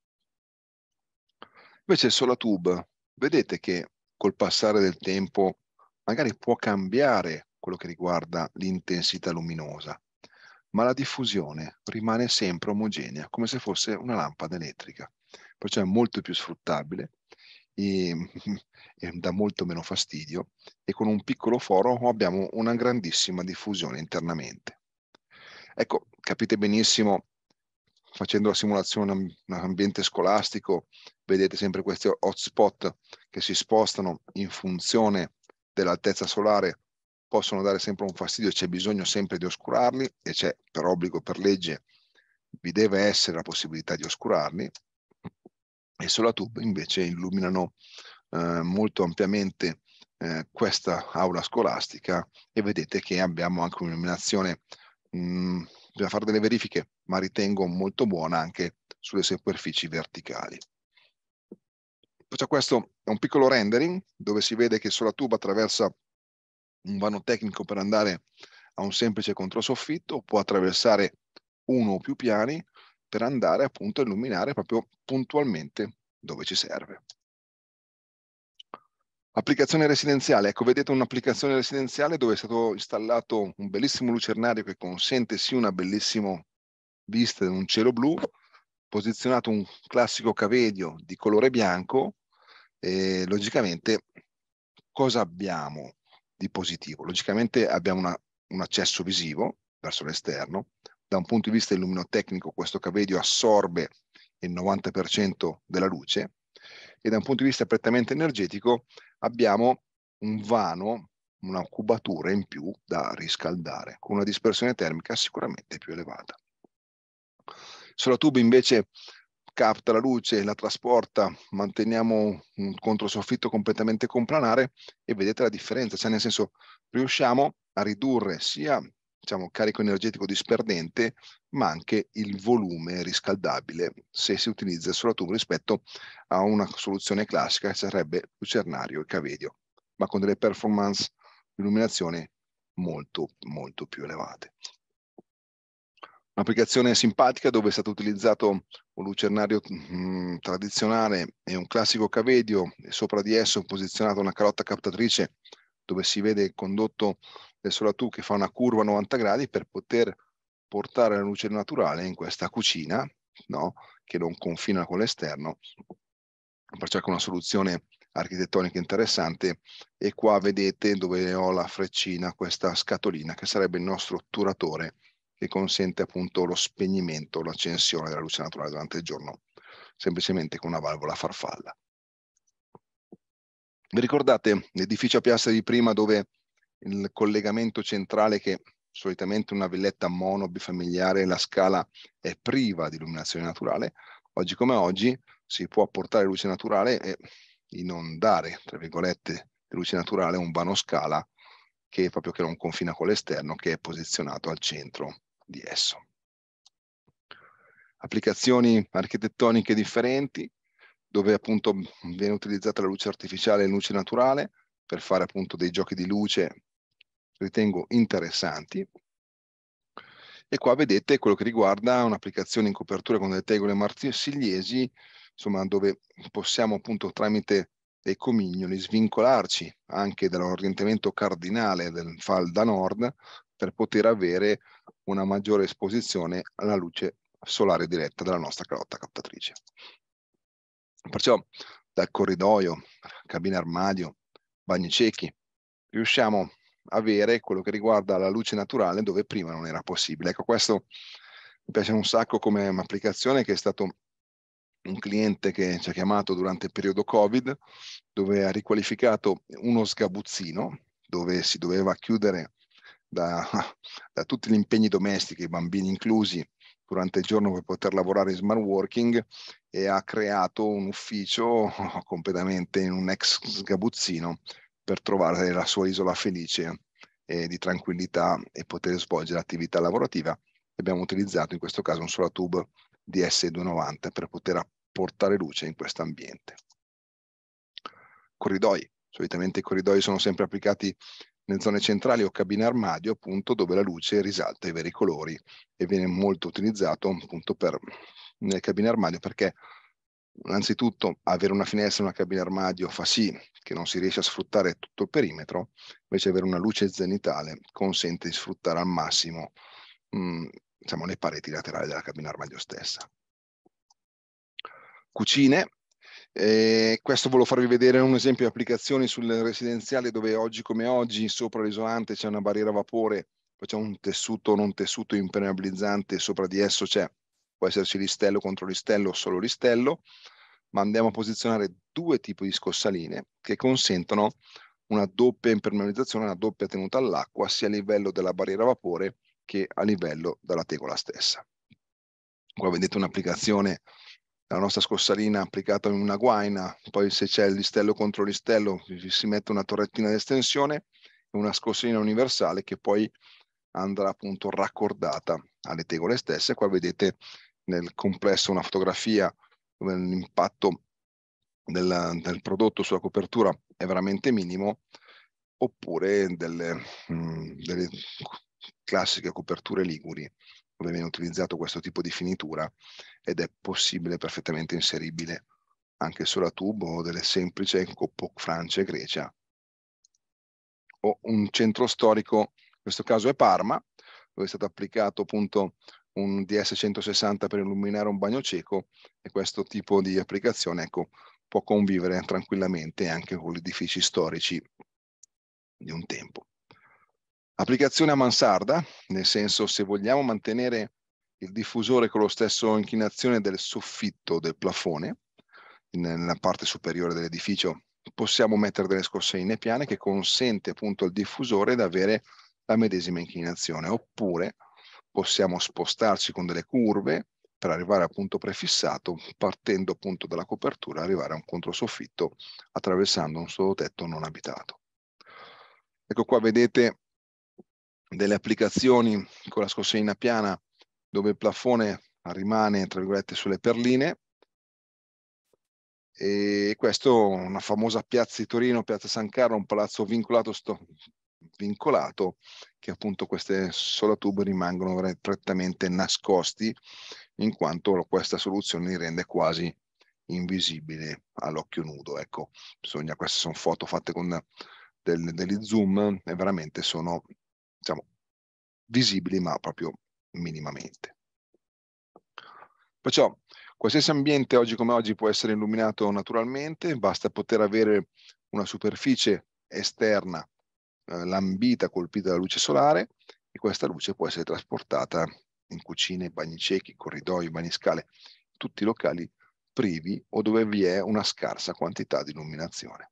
Invece il tube, vedete che col passare del tempo magari può cambiare quello che riguarda l'intensità luminosa ma la diffusione rimane sempre omogenea, come se fosse una lampada elettrica, perciò è molto più sfruttabile e, [LAUGHS] e dà molto meno fastidio e con un piccolo foro abbiamo una grandissima diffusione internamente. Ecco, capite benissimo, facendo la simulazione in un ambiente scolastico, vedete sempre questi hotspot che si spostano in funzione dell'altezza solare possono dare sempre un fastidio, c'è bisogno sempre di oscurarli e c'è per obbligo, per legge, vi deve essere la possibilità di oscurarli e sulla tube invece illuminano eh, molto ampiamente eh, questa aula scolastica e vedete che abbiamo anche un'illuminazione, mm, bisogna fare delle verifiche, ma ritengo molto buona anche sulle superfici verticali. questo è un piccolo rendering dove si vede che sulla tuba attraversa un vano tecnico per andare a un semplice controsoffitto, può attraversare uno o più piani per andare appunto a illuminare proprio puntualmente dove ci serve. Applicazione residenziale, ecco vedete un'applicazione residenziale dove è stato installato un bellissimo lucernario che consente sì una bellissima vista di un cielo blu, posizionato un classico cavedio di colore bianco e logicamente cosa abbiamo? di positivo. Logicamente abbiamo una, un accesso visivo verso l'esterno, da un punto di vista illuminotecnico questo cavedio assorbe il 90% della luce e da un punto di vista prettamente energetico abbiamo un vano, una cubatura in più da riscaldare, con una dispersione termica sicuramente più elevata. Sulla tuba invece capta la luce, la trasporta, manteniamo un controsoffitto completamente complanare e vedete la differenza, cioè nel senso riusciamo a ridurre sia diciamo, carico energetico disperdente ma anche il volume riscaldabile se si utilizza solo tubo rispetto a una soluzione classica che sarebbe lucernario e cavedio, ma con delle performance di illuminazione molto molto più elevate. Un'applicazione simpatica dove è stato utilizzato un lucernario mh, mm, tradizionale e un classico cavedio e sopra di esso posizionata una calotta captatrice dove si vede il condotto del Solatù che fa una curva a 90 gradi per poter portare la luce naturale in questa cucina no? che non confina con l'esterno. Perciò è una soluzione architettonica interessante e qua vedete dove ho la freccina, questa scatolina che sarebbe il nostro otturatore che consente appunto lo spegnimento l'accensione della luce naturale durante il giorno, semplicemente con una valvola farfalla. Vi ricordate l'edificio a piastre di prima dove il collegamento centrale che solitamente una villetta mono bifamiliare la scala è priva di illuminazione naturale, oggi come oggi si può portare luce naturale e inondare, tra virgolette, di luce naturale un vano scala che proprio che non confina con l'esterno, che è posizionato al centro di esso. Applicazioni architettoniche differenti, dove appunto viene utilizzata la luce artificiale e la luce naturale per fare appunto dei giochi di luce, ritengo interessanti. E qua vedete quello che riguarda un'applicazione in copertura con delle tegole marsigliesi, insomma dove possiamo appunto tramite dei comignoli svincolarci anche dall'orientamento cardinale del fal da nord per poter avere una maggiore esposizione alla luce solare diretta della nostra calotta captatrice. Perciò dal corridoio, cabina armadio, bagni ciechi, riusciamo a avere quello che riguarda la luce naturale dove prima non era possibile. Ecco, questo mi piace un sacco come applicazione che è stato un cliente che ci ha chiamato durante il periodo Covid, dove ha riqualificato uno sgabuzzino dove si doveva chiudere da, [LAUGHS] da tutti gli impegni domestici, i bambini inclusi, durante il giorno per poter lavorare in smart working e ha creato un ufficio [LAUGHS] completamente in un ex sgabuzzino per trovare la sua isola felice e di tranquillità e poter svolgere attività lavorativa. Abbiamo utilizzato in questo caso un Solatube DS290 per poter portare luce in questo ambiente. Corridoi. Solitamente i corridoi sono sempre applicati nelle zone centrali o cabine armadio, appunto, dove la luce risalta i veri colori e viene molto utilizzato appunto per, nelle cabine armadio perché innanzitutto avere una finestra in una cabina armadio fa sì che non si riesce a sfruttare tutto il perimetro, invece avere una luce zenitale consente di sfruttare al massimo mh, mm, diciamo, le pareti laterali della cabina armadio stessa. Cucine, eh, questo volevo farvi vedere un esempio di applicazioni sul residenziale dove oggi come oggi sopra l'isolante c'è una barriera a vapore, poi c'è un tessuto non tessuto impermeabilizzante, sopra di esso c'è, può esserci listello contro listello o solo listello, ma andiamo a posizionare due tipi di scossaline che consentono una doppia impermeabilizzazione, una doppia tenuta all'acqua, sia a livello della barriera a vapore che a livello della tegola stessa. Qua vedete un'applicazione la nostra scossalina applicata in una guaina, poi se c'è il listello contro listello si mette una torrettina di estensione e una scossalina universale che poi andrà appunto raccordata alle tegole stesse. Qua vedete nel complesso una fotografia dove l'impatto del, del, prodotto sulla copertura è veramente minimo, oppure delle, mh, mm, delle classiche coperture liguri dove viene utilizzato questo tipo di finitura ed è possibile perfettamente inseribile anche sulla tubo o delle semplici coppo Francia e Grecia o un centro storico, in questo caso è Parma, dove è stato applicato appunto un DS160 per illuminare un bagno cieco e questo tipo di applicazione ecco, può convivere tranquillamente anche con gli edifici storici di un tempo. Applicazione a mansarda, nel senso se vogliamo mantenere il diffusore con la stessa inclinazione del soffitto del plafone, nella parte superiore dell'edificio, possiamo mettere delle scossine piane che consente appunto al diffusore di avere la medesima inclinazione, oppure possiamo spostarci con delle curve per arrivare al punto prefissato, partendo appunto dalla copertura, arrivare a un controsoffitto attraversando un solo tetto non abitato. Ecco qua vedete delle applicazioni con la scossina piana dove il plafone rimane tra virgolette sulle perline e questo una famosa piazza di Torino, piazza San Carlo, un palazzo vincolato, sto, vincolato che appunto queste solatube rimangono prettamente nascosti in quanto questa soluzione li rende quasi invisibili all'occhio nudo. Ecco, bisogna, queste sono foto fatte con del, degli zoom e veramente sono diciamo, visibili ma proprio minimamente. Perciò qualsiasi ambiente oggi come oggi può essere illuminato naturalmente, basta poter avere una superficie esterna eh, lambita, colpita dalla luce solare e questa luce può essere trasportata in cucine, bagni ciechi, corridoi, bagni scale, tutti i locali privi o dove vi è una scarsa quantità di illuminazione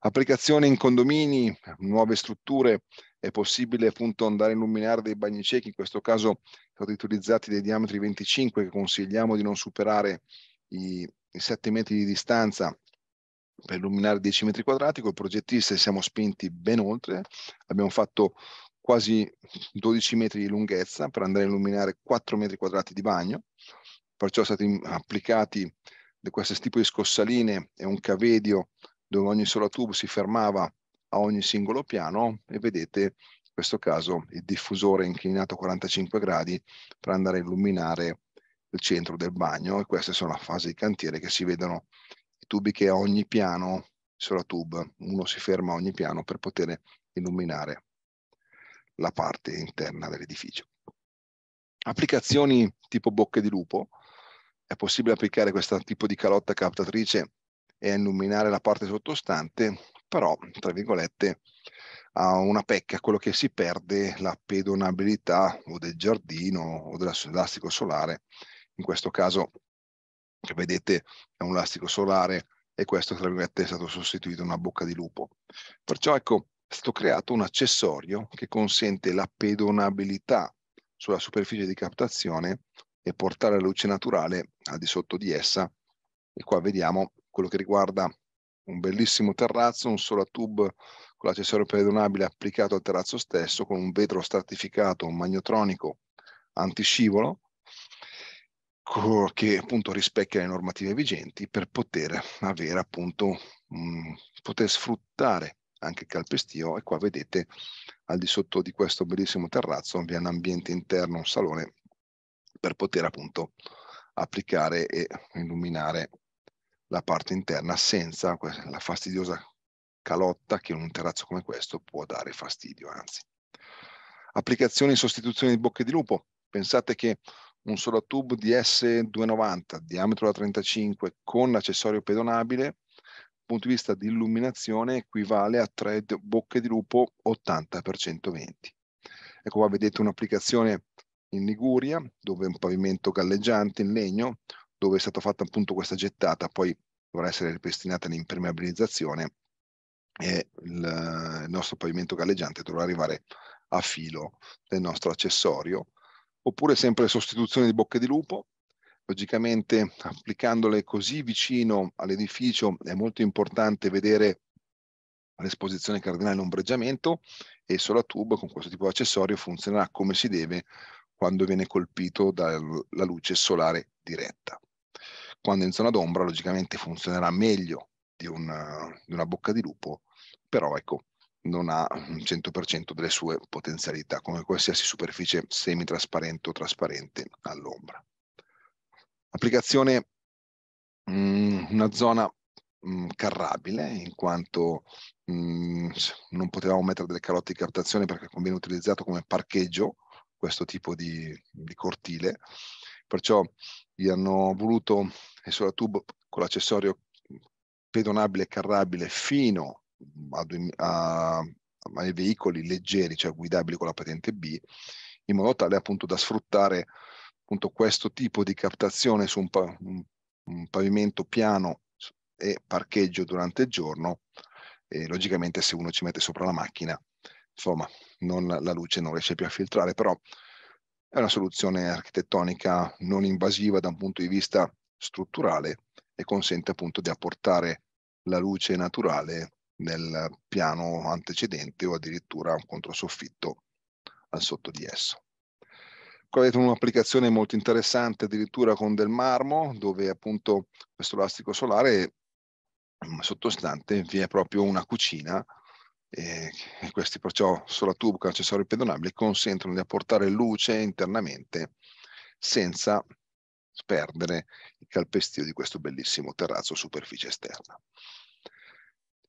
applicazione in condomini, nuove strutture, è possibile appunto andare a illuminare dei bagni ciechi, in questo caso sono utilizzati dei diametri 25 che consigliamo di non superare i, i 7 metri di distanza per illuminare 10 metri quadrati, col progettista siamo spinti ben oltre, abbiamo fatto quasi 12 metri di lunghezza per andare a illuminare 4 metri quadrati di bagno, perciò sono stati applicati questo tipo di scossaline e un cavedio dove ogni sola tube si fermava a ogni singolo piano e vedete in questo caso il diffusore inclinato 45 gradi per andare a illuminare il centro del bagno e queste sono la fase di cantiere che si vedono i tubi che a ogni piano sulla tube uno si ferma a ogni piano per poter illuminare la parte interna dell'edificio. Applicazioni tipo bocche di lupo, è possibile applicare questo tipo di calotta captatrice e a illuminare la parte sottostante, però, tra virgolette, ha una pecca, quello che si perde la pedonabilità o del giardino o dell'elastico solare. In questo caso, che vedete, è un elastico solare e questo, tra virgolette, è stato sostituito da una bocca di lupo. Perciò, ecco, è stato creato un accessorio che consente la pedonabilità sulla superficie di captazione e portare la luce naturale al di sotto di essa. E qua vediamo quello che riguarda un bellissimo terrazzo, un sola tube con l'accessorio pedonabile applicato al terrazzo stesso, con un vetro stratificato, un magnotronico antiscivolo, che appunto rispecchia le normative vigenti per poter avere appunto, mh, mm, poter sfruttare anche il calpestio e qua vedete al di sotto di questo bellissimo terrazzo vi è un ambiente interno, un salone per poter appunto applicare e illuminare la parte interna senza la fastidiosa calotta che in un terrazzo come questo può dare fastidio, anzi. Applicazioni in sostituzione di bocche di lupo. Pensate che un solo tubo di S290, diametro da 35, con accessorio pedonabile, dal punto di vista di illuminazione, equivale a tre bocche di lupo 80 x 120. Ecco qua vedete un'applicazione in Liguria, dove un pavimento galleggiante in legno, dove è stata fatta appunto questa gettata, poi dovrà essere ripristinata l'impermeabilizzazione e il, nostro pavimento galleggiante dovrà arrivare a filo del nostro accessorio, oppure sempre sostituzione di bocche di lupo, logicamente applicandole così vicino all'edificio è molto importante vedere l'esposizione cardinale l'ombreggiamento e solo a tubo con questo tipo di accessorio funzionerà come si deve quando viene colpito dalla luce solare diretta quando in zona d'ombra logicamente funzionerà meglio di una, di una bocca di lupo, però ecco, non ha un 100% delle sue potenzialità, come qualsiasi superficie semitrasparente o trasparente all'ombra. Applicazione mh, mm, una zona mh, mm, carrabile, in quanto mh, mm, non potevamo mettere delle calotte di captazione perché viene utilizzato come parcheggio questo tipo di, di cortile, perciò gli hanno voluto il tuba boh, con l'accessorio pedonabile e carrabile fino a, a, ai veicoli leggeri, cioè guidabili con la patente B, in modo tale appunto da sfruttare appunto questo tipo di captazione su un, pa un, un pavimento piano e parcheggio durante il giorno e logicamente se uno ci mette sopra la macchina insomma non, la luce non riesce più a filtrare però è una soluzione architettonica non invasiva da un punto di vista strutturale e consente appunto di apportare la luce naturale nel piano antecedente o addirittura un controsoffitto al sotto di esso. Qua avete un'applicazione molto interessante addirittura con del marmo dove appunto questo elastico solare mm, sottostante vi è proprio una cucina e [LAUGHS] questi perciò sulla tubo con accessori pedonabili consentono di apportare luce internamente senza perdere il calpestio di questo bellissimo terrazzo superficie esterna.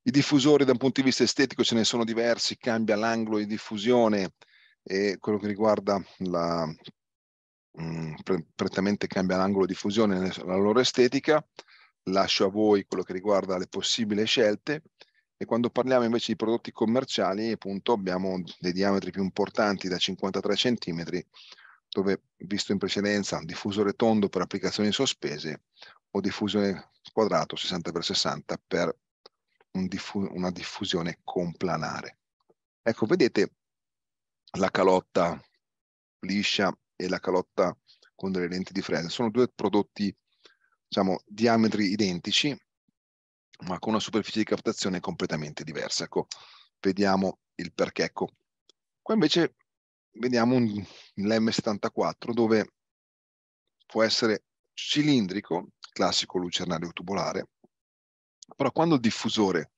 I diffusori da un punto di vista estetico ce ne sono diversi, cambia l'angolo di diffusione e quello che riguarda la, mh, mm, prettamente cambia l'angolo di diffusione, la loro estetica, lascio a voi quello che riguarda le possibili scelte e quando parliamo invece di prodotti commerciali appunto abbiamo dei diametri più importanti da 53 cm dove visto in precedenza diffusore tondo per applicazioni sospese o diffusione quadrato 60x60 per un diffu una diffusione complanare. Ecco, vedete la calotta liscia e la calotta con delle lenti di fresne. Sono due prodotti, diciamo, diametri identici, ma con una superficie di captazione completamente diversa. Ecco, vediamo il perché. Ecco. Qua invece vediamo un, l'M74 dove può essere cilindrico, classico lucernario tubolare, però quando il diffusore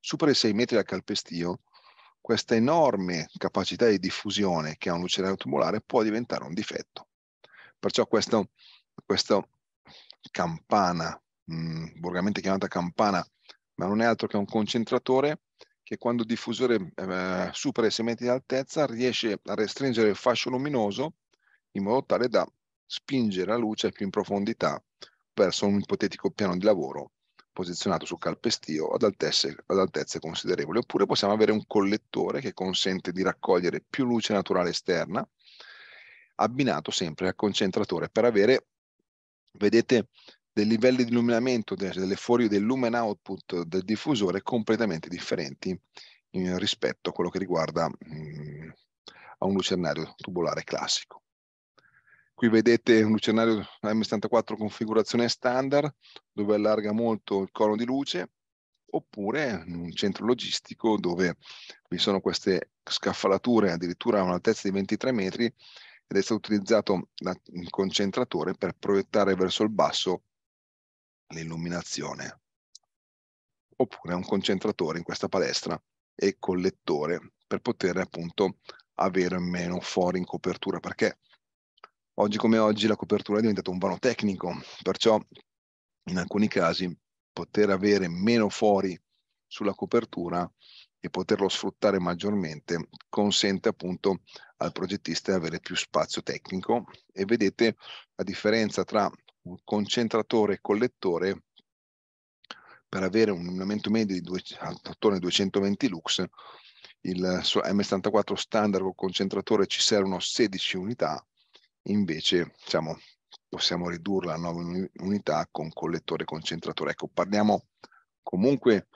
supera i 6 metri al calpestio, questa enorme capacità di diffusione che ha un lucernario tubolare può diventare un difetto. Perciò questa campana mh, mm, borgamente chiamata campana, ma non è altro che un concentratore che quando il diffusore eh, supera i 6 metri di altezza riesce a restringere il fascio luminoso in modo tale da spingere la luce più in profondità verso un ipotetico piano di lavoro posizionato sul calpestio ad altezze, ad altezze considerevoli. Oppure possiamo avere un collettore che consente di raccogliere più luce naturale esterna, abbinato sempre al concentratore per avere, vedete, dei livelli di illuminamento delle fuori del lumen output del diffusore completamente differenti eh, rispetto a quello che riguarda mh, mm, a un lucernario tubolare classico. Qui vedete un lucernario M74 configurazione standard dove allarga molto il cono di luce oppure in un centro logistico dove vi sono queste scaffalature addirittura a un'altezza di 23 metri ed è stato utilizzato il concentratore per proiettare verso il basso l'illuminazione, oppure un concentratore in questa palestra e collettore per poter appunto avere meno fori in copertura, perché oggi come oggi la copertura è diventata un vano tecnico, perciò in alcuni casi poter avere meno fori sulla copertura e poterlo sfruttare maggiormente consente appunto al progettista di avere più spazio tecnico e vedete la differenza tra concentratore e collettore per avere un illuminamento medio di due, attorno ai 220 lux, il M74 standard con concentratore ci servono 16 unità, invece diciamo, possiamo ridurla a 9 unità con collettore e concentratore. Ecco, parliamo comunque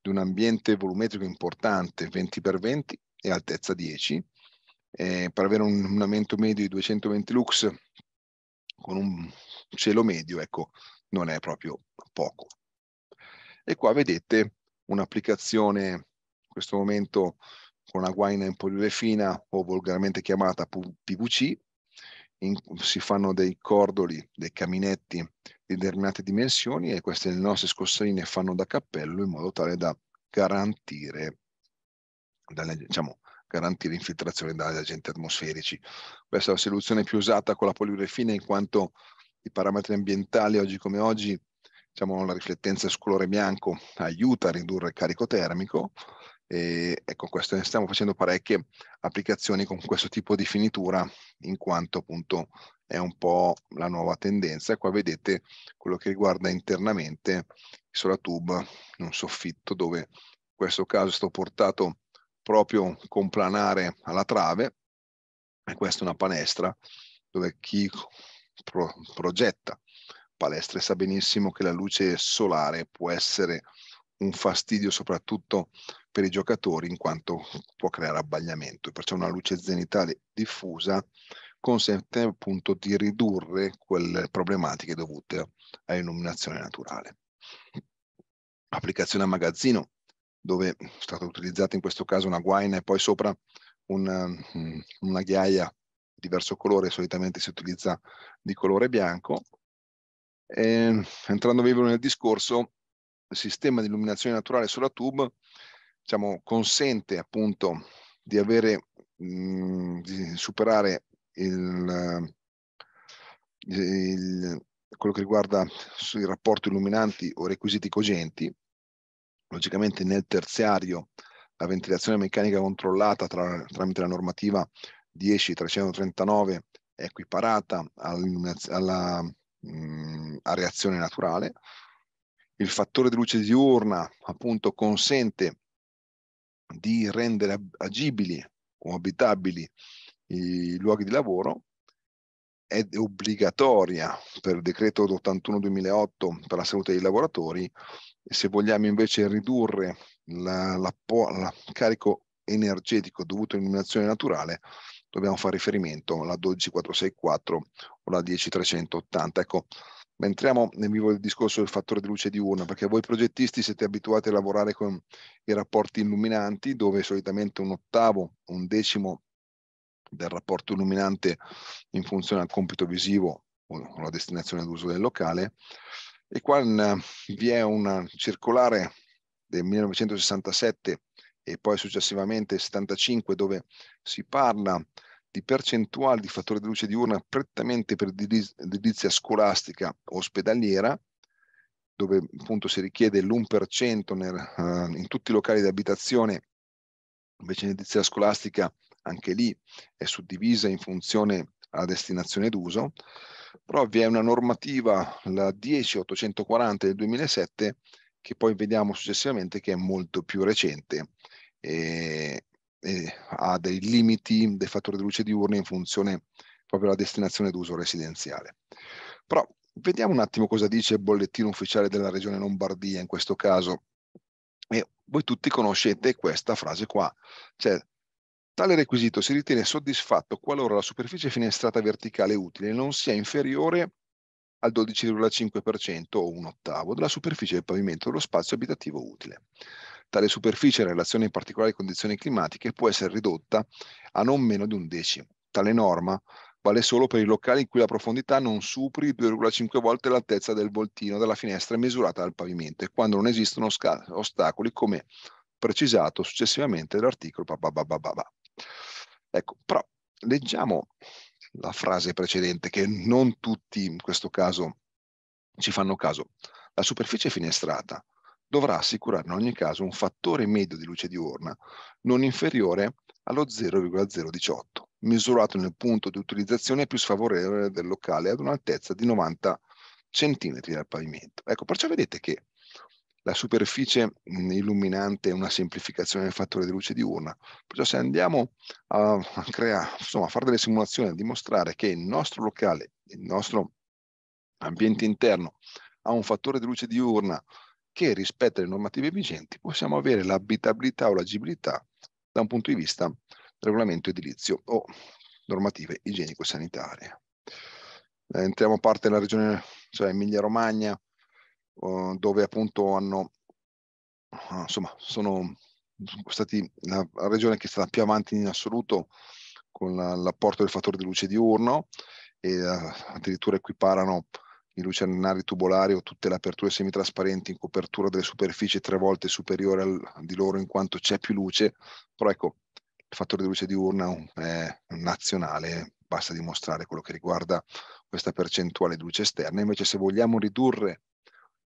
di un ambiente volumetrico importante, 20x20 e altezza 10, eh, per avere un illuminamento medio di 220 lux con un cielo medio, ecco, non è proprio poco. E qua vedete un'applicazione in questo momento con una guaina in polvere fina o volgarmente chiamata PVC, in, si fanno dei cordoli, dei caminetti di determinate dimensioni e queste nostre scosserine fanno da cappello in modo tale da garantire dalle, diciamo, garantire infiltrazione da agenti atmosferici. Questa è la soluzione più usata con la poliurefine in quanto i parametri ambientali oggi come oggi, diciamo la riflettenza su colore bianco aiuta a ridurre il carico termico e ecco questo ne stiamo facendo parecchie applicazioni con questo tipo di finitura in quanto appunto è un po' la nuova tendenza. Qua vedete quello che riguarda internamente il Solatube, un soffitto dove in questo caso è stato portato proprio complanare alla trave, e questa è una palestra dove chi pro progetta palestre sa benissimo che la luce solare può essere un fastidio soprattutto per i giocatori in quanto può creare abbagliamento, perciò una luce zenitale diffusa consente appunto di ridurre quelle problematiche dovute all'illuminazione naturale. Applicazione a magazzino dove è stata utilizzata in questo caso una guaina e poi sopra una, mm, una ghiaia diverso colore, solitamente si utilizza di colore bianco. E, ehm, entrando vivo nel discorso, il sistema di illuminazione naturale sulla tube diciamo, consente appunto di, avere, mm, di superare il, il, quello che riguarda il rapporto illuminanti o requisiti cogenti Logicamente nel terziario la ventilazione meccanica controllata tra, tramite la normativa 10339 è equiparata alla, alla mm, mh, a reazione naturale. Il fattore di luce diurna appunto consente di rendere agibili o abitabili i luoghi di lavoro è obbligatoria per il decreto 81-2008 per la salute dei lavoratori e se vogliamo invece ridurre la, la, la carico energetico dovuto all'illuminazione naturale, dobbiamo fare riferimento alla 12464 o la 10380. Ecco, entriamo nel vivo del discorso del fattore di luce di diurna, perché voi progettisti siete abituati a lavorare con i rapporti illuminanti, dove solitamente un ottavo, un decimo del rapporto illuminante in funzione al compito visivo o alla destinazione d'uso del locale, e qua mm, vi è una circolare del 1967 e poi successivamente 75 dove si parla di percentuali di fattore di luce diurna prettamente per edilizia scolastica ospedaliera dove appunto si richiede l'1% eh, in tutti i locali di abitazione invece in edilizia scolastica anche lì è suddivisa in funzione a destinazione d'uso, però vi è una normativa, la 10840 del 2007, che poi vediamo successivamente che è molto più recente e, e ha dei limiti del fattore di luce diurna in funzione proprio della destinazione d'uso residenziale. Però vediamo un attimo cosa dice il bollettino ufficiale della regione Lombardia in questo caso. E voi tutti conoscete questa frase qua, cioè Tale requisito si ritiene soddisfatto qualora la superficie finestrata verticale utile non sia inferiore al 12,5% o un ottavo della superficie del pavimento dello spazio abitativo utile. Tale superficie, in relazione in particolari condizioni climatiche, può essere ridotta a non meno di un decimo. Tale norma vale solo per i locali in cui la profondità non superi 2,5 volte l'altezza del voltino della finestra misurata dal pavimento e quando non esistono ostacoli come precisato successivamente dall'articolo. Bababababa. Ecco, però leggiamo la frase precedente che non tutti in questo caso ci fanno caso. La superficie finestrata dovrà assicurare in ogni caso un fattore medio di luce diurna non inferiore allo 0,018, misurato nel punto di utilizzazione più sfavorevole del locale ad un'altezza di 90 cm dal pavimento. Ecco, perciò vedete che la superficie mm, illuminante è una semplificazione del fattore di luce diurna, perciò se andiamo a, creare, insomma, a fare delle simulazioni, a dimostrare che il nostro locale, il nostro ambiente interno ha un fattore di luce diurna che rispetta le normative vigenti, possiamo avere l'abitabilità o l'agibilità da un punto di vista regolamento edilizio o normative igienico-sanitarie. Eh, entriamo a parte della regione, cioè Emilia-Romagna, eh, dove appunto hanno, uh, insomma, sono stati la regione che è stata più avanti in assoluto con la, l'apporto del fattore di luce diurno e uh, addirittura equiparano i lucernari tubolari o tutte le aperture semitrasparenti in copertura delle superfici tre volte superiore al, di loro in quanto c'è più luce, però ecco, il fattore di luce diurna è nazionale, basta dimostrare quello che riguarda questa percentuale di luce esterna, invece se vogliamo ridurre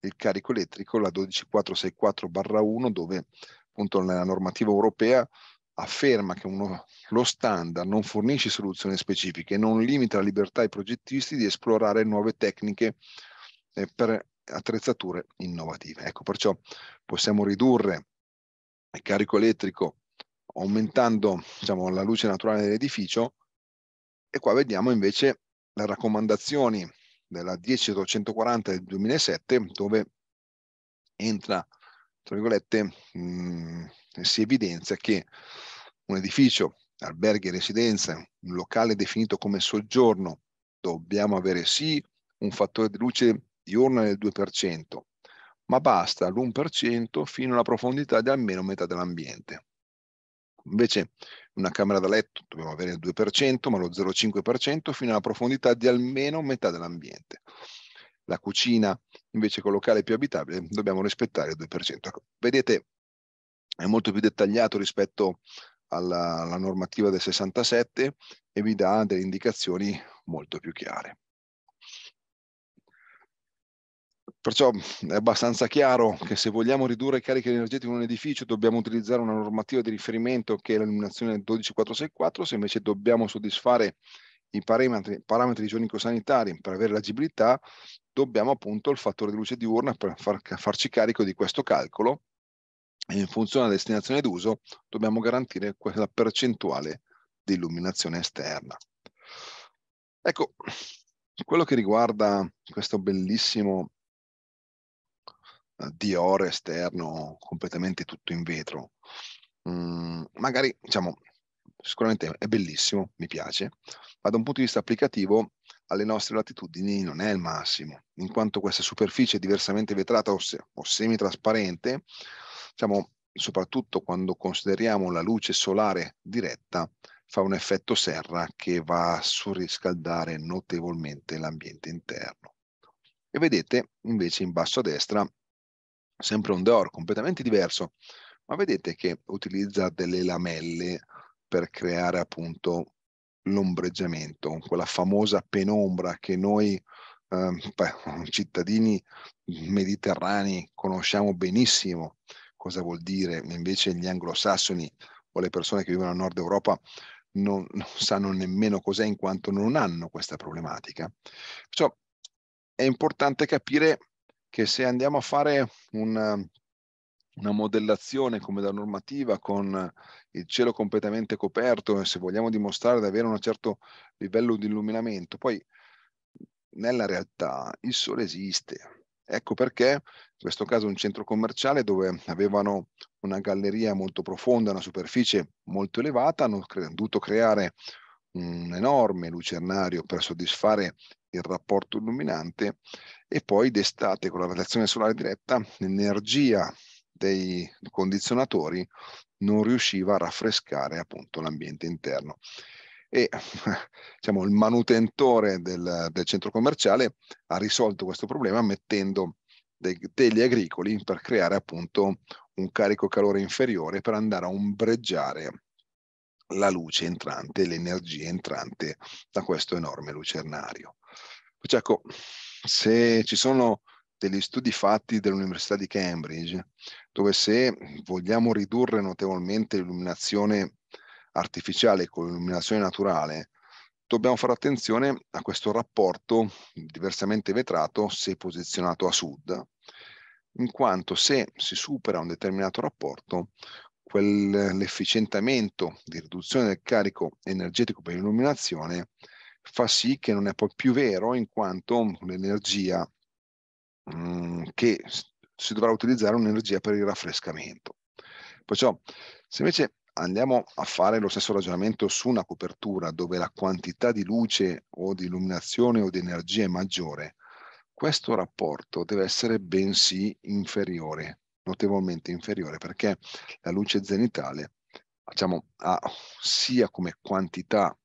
il carico elettrico, la 12464-1, dove appunto la normativa europea afferma che uno, lo standard non fornisce soluzioni specifiche e non limita la libertà ai progettisti di esplorare nuove tecniche eh, per attrezzature innovative. Ecco, perciò possiamo ridurre il carico elettrico aumentando diciamo, la luce naturale dell'edificio e qua vediamo invece le raccomandazioni della 10.840 del 2007, dove entra, tra virgolette, mh, mm, si evidenzia che un edificio, alberghi e residenze, un locale definito come soggiorno, dobbiamo avere sì un fattore di luce diurna del 2%, ma basta l'1% fino alla profondità di almeno metà dell'ambiente. Invece una camera da letto dobbiamo avere il 2%, ma lo 0,5% fino alla profondità di almeno metà dell'ambiente. La cucina, invece, con locale più abitabile, dobbiamo rispettare il 2%. Ecco, vedete, è molto più dettagliato rispetto alla, alla normativa del 67 e vi dà delle indicazioni molto più chiare. Perciò è abbastanza chiaro che se vogliamo ridurre cariche energetiche in un edificio dobbiamo utilizzare una normativa di riferimento che è l'illuminazione 12464, se invece dobbiamo soddisfare i parametri, parametri igionico-sanitari per avere l'agibilità, dobbiamo appunto il fattore di luce diurna per far, farci carico di questo calcolo e in funzione della destinazione d'uso dobbiamo garantire quella percentuale di illuminazione esterna. Ecco, quello che riguarda questo bellissimo di oro esterno completamente tutto in vetro. Mm, magari, diciamo, sicuramente è bellissimo, mi piace, ma da un punto di vista applicativo alle nostre latitudini non è il massimo, in quanto questa superficie diversamente vetrata o, se, o semitrasparente, diciamo, soprattutto quando consideriamo la luce solare diretta, fa un effetto serra che va a surriscaldare notevolmente l'ambiente interno. E vedete invece in basso a destra sempre un door completamente diverso, ma vedete che utilizza delle lamelle per creare appunto l'ombreggiamento, quella famosa penombra che noi eh, [LAUGHS] cittadini mediterranei conosciamo benissimo cosa vuol dire, invece gli anglosassoni o le persone che vivono a nord Europa non, [LAUGHS] non sanno nemmeno cos'è in quanto non hanno questa problematica. Perciò è importante capire che se andiamo a fare un, una modellazione come da normativa con il cielo completamente coperto e se vogliamo dimostrare di avere un certo livello di illuminamento, poi nella realtà il sole esiste. Ecco perché in questo caso un centro commerciale dove avevano una galleria molto profonda, una superficie molto elevata, hanno dovuto creare un enorme lucernario per soddisfare il rapporto illuminante e poi d'estate con la radiazione solare diretta l'energia dei condizionatori non riusciva a raffrescare appunto l'ambiente interno e diciamo, il manutentore del, del, centro commerciale ha risolto questo problema mettendo dei, degli agricoli per creare appunto un carico calore inferiore per andare a ombreggiare la luce entrante, l'energia entrante da questo enorme lucernario. Perciò cioè, ecco, se ci sono degli studi fatti dall'Università di Cambridge, dove se vogliamo ridurre notevolmente l'illuminazione artificiale con l'illuminazione naturale, dobbiamo fare attenzione a questo rapporto diversamente vetrato se posizionato a sud, in quanto se si supera un determinato rapporto, quell'efficientamento di riduzione del carico energetico per l'illuminazione fa sì che non è poi più vero in quanto l'energia mm, che si dovrà utilizzare un'energia per il raffrescamento. Perciò se invece andiamo a fare lo stesso ragionamento su una copertura dove la quantità di luce o di illuminazione o di energia è maggiore, questo rapporto deve essere bensì inferiore, notevolmente inferiore, perché la luce zenitale diciamo, ha sia come quantità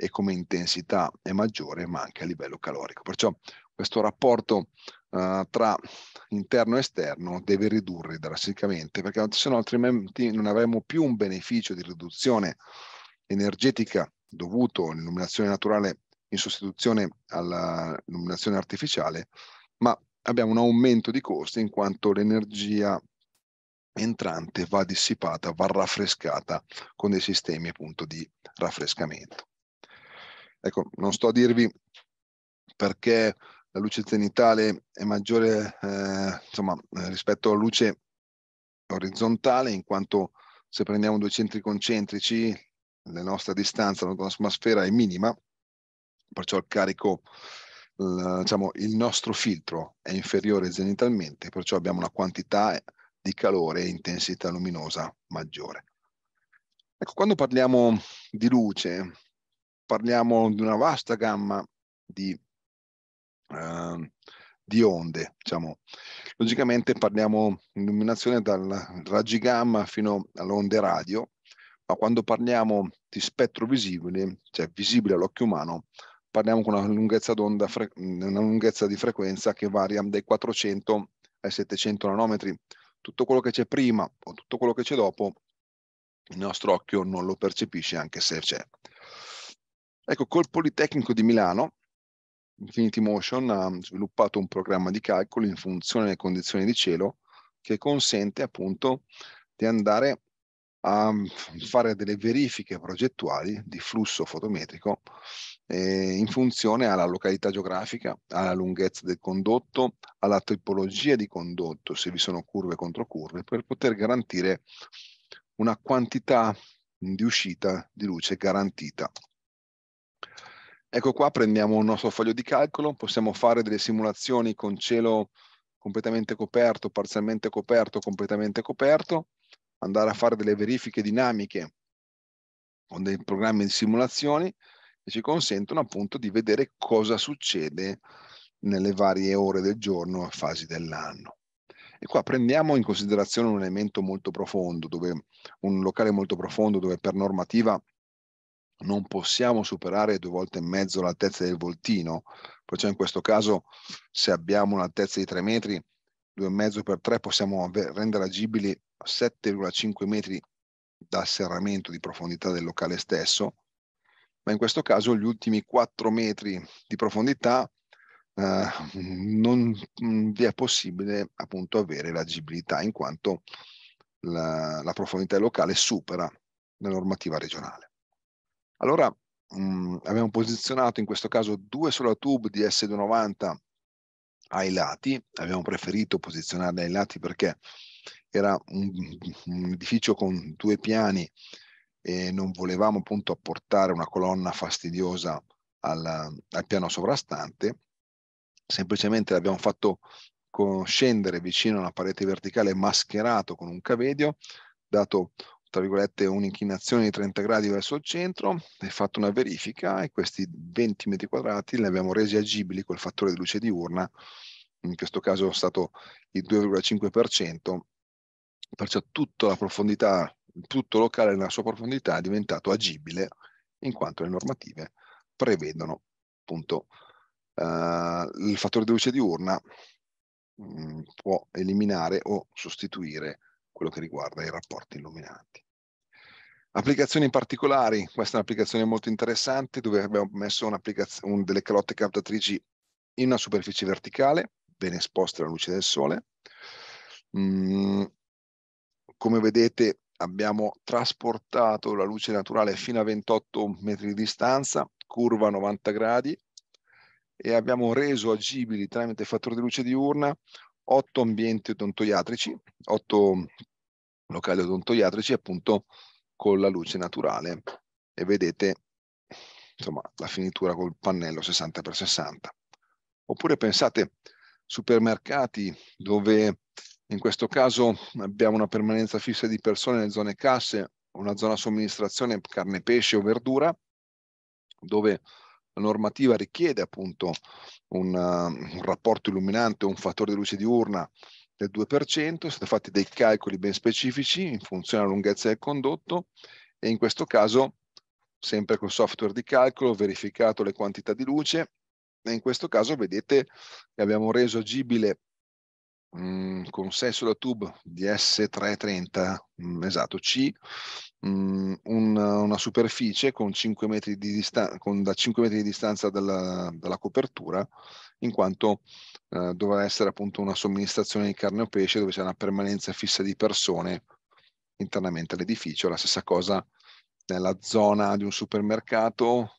e come intensità è maggiore ma anche a livello calorico. Perciò questo rapporto uh, tra interno e esterno deve ridurre drasticamente perché se no altrimenti non avremo più un beneficio di riduzione energetica dovuto all'illuminazione naturale in sostituzione all'illuminazione artificiale, ma abbiamo un aumento di costi in quanto l'energia entrante va dissipata, va raffrescata con dei sistemi appunto di raffrescamento. Ecco, non sto a dirvi perché la luce zenitale è maggiore eh, insomma, eh, rispetto alla luce orizzontale, in quanto se prendiamo due centri concentrici, la nostra distanza dalla dall'atmosfera è minima, perciò il carico, eh, diciamo, il nostro filtro è inferiore zenitalmente, perciò abbiamo una quantità di calore e intensità luminosa maggiore. Ecco, quando parliamo di luce, parliamo di una vasta gamma di, eh, di onde. Diciamo. Logicamente parliamo di illuminazione dal raggi gamma fino all'onde radio, ma quando parliamo di spettro visibile, cioè visibile all'occhio umano, parliamo con una lunghezza, d'onda, una lunghezza di frequenza che varia dai 400 ai 700 nanometri. Tutto quello che c'è prima o tutto quello che c'è dopo, il nostro occhio non lo percepisce anche se c'è. Ecco, col Politecnico di Milano, Infinity Motion ha sviluppato un programma di calcolo in funzione delle condizioni di cielo che consente appunto di andare a fare delle verifiche progettuali di flusso fotometrico eh, in funzione alla località geografica, alla lunghezza del condotto, alla tipologia di condotto, se vi sono curve contro curve, per poter garantire una quantità di uscita di luce garantita Ecco qua prendiamo un nostro foglio di calcolo, possiamo fare delle simulazioni con cielo completamente coperto, parzialmente coperto, completamente coperto, andare a fare delle verifiche dinamiche con dei programmi di simulazioni che ci consentono appunto di vedere cosa succede nelle varie ore del giorno e fasi dell'anno. E qua prendiamo in considerazione un elemento molto profondo, dove, un locale molto profondo dove per normativa non possiamo superare due volte e mezzo l'altezza del voltino, perciò in questo caso se abbiamo un'altezza di 3 metri, 2,5 x 3 possiamo rendere agibili 7,5 metri dal serramento di profondità del locale stesso, ma in questo caso gli ultimi 4 metri di profondità eh, non mm, vi è possibile appunto avere l'agibilità in quanto la, la profondità locale supera la normativa regionale. Allora mh, mm, abbiamo posizionato in questo caso due solar tube di S290 ai lati, abbiamo preferito posizionarli ai lati perché era un, un edificio con due piani e non volevamo appunto apportare una colonna fastidiosa al, al piano sovrastante, semplicemente l'abbiamo fatto scendere vicino a una parete verticale mascherato con un cavedio, dato tra virgolette, un'inclinazione di 30 gradi verso il centro, è fatta una verifica e questi 20 metri quadrati li abbiamo resi agibili col fattore di luce diurna, in questo caso è stato il 2,5%, perciò tutta la profondità, tutto locale nella sua profondità è diventato agibile in quanto le normative prevedono appunto eh, il fattore di luce diurna mh, mm, può eliminare o sostituire quello che riguarda i rapporti illuminanti. Applicazioni particolari, questa è un'applicazione molto interessante dove abbiamo messo un, delle calotte captatrici in una superficie verticale, ben esposte alla luce del sole. Mm, come vedete abbiamo trasportato la luce naturale fino a 28 metri di distanza, curva 90 gradi, e abbiamo reso agibili tramite fattore di luce diurna 8 ambienti odontoiatrici, 8 locali odontoiatrici appunto con la luce naturale e vedete insomma la finitura col pannello 60x60. Oppure pensate supermercati dove in questo caso abbiamo una permanenza fissa di persone nelle zone casse, una zona somministrazione carne, pesce o verdura, dove la normativa richiede appunto un, uh, un rapporto illuminante un fattore di luce diurna del 2%, sono stati fatti dei calcoli ben specifici in funzione della lunghezza del condotto e in questo caso, sempre col software di calcolo, ho verificato le quantità di luce e in questo caso vedete che abbiamo reso agibile mh, mm, con 6 sulla tube di S330, mh, mm, esatto, C, mh, mm, una, una, superficie con 5 metri di distan- con, da 5 metri di distanza dalla, dalla copertura in quanto eh, dovrà essere appunto una somministrazione di carne o pesce dove c'è una permanenza fissa di persone internamente all'edificio. La stessa cosa nella zona di un supermercato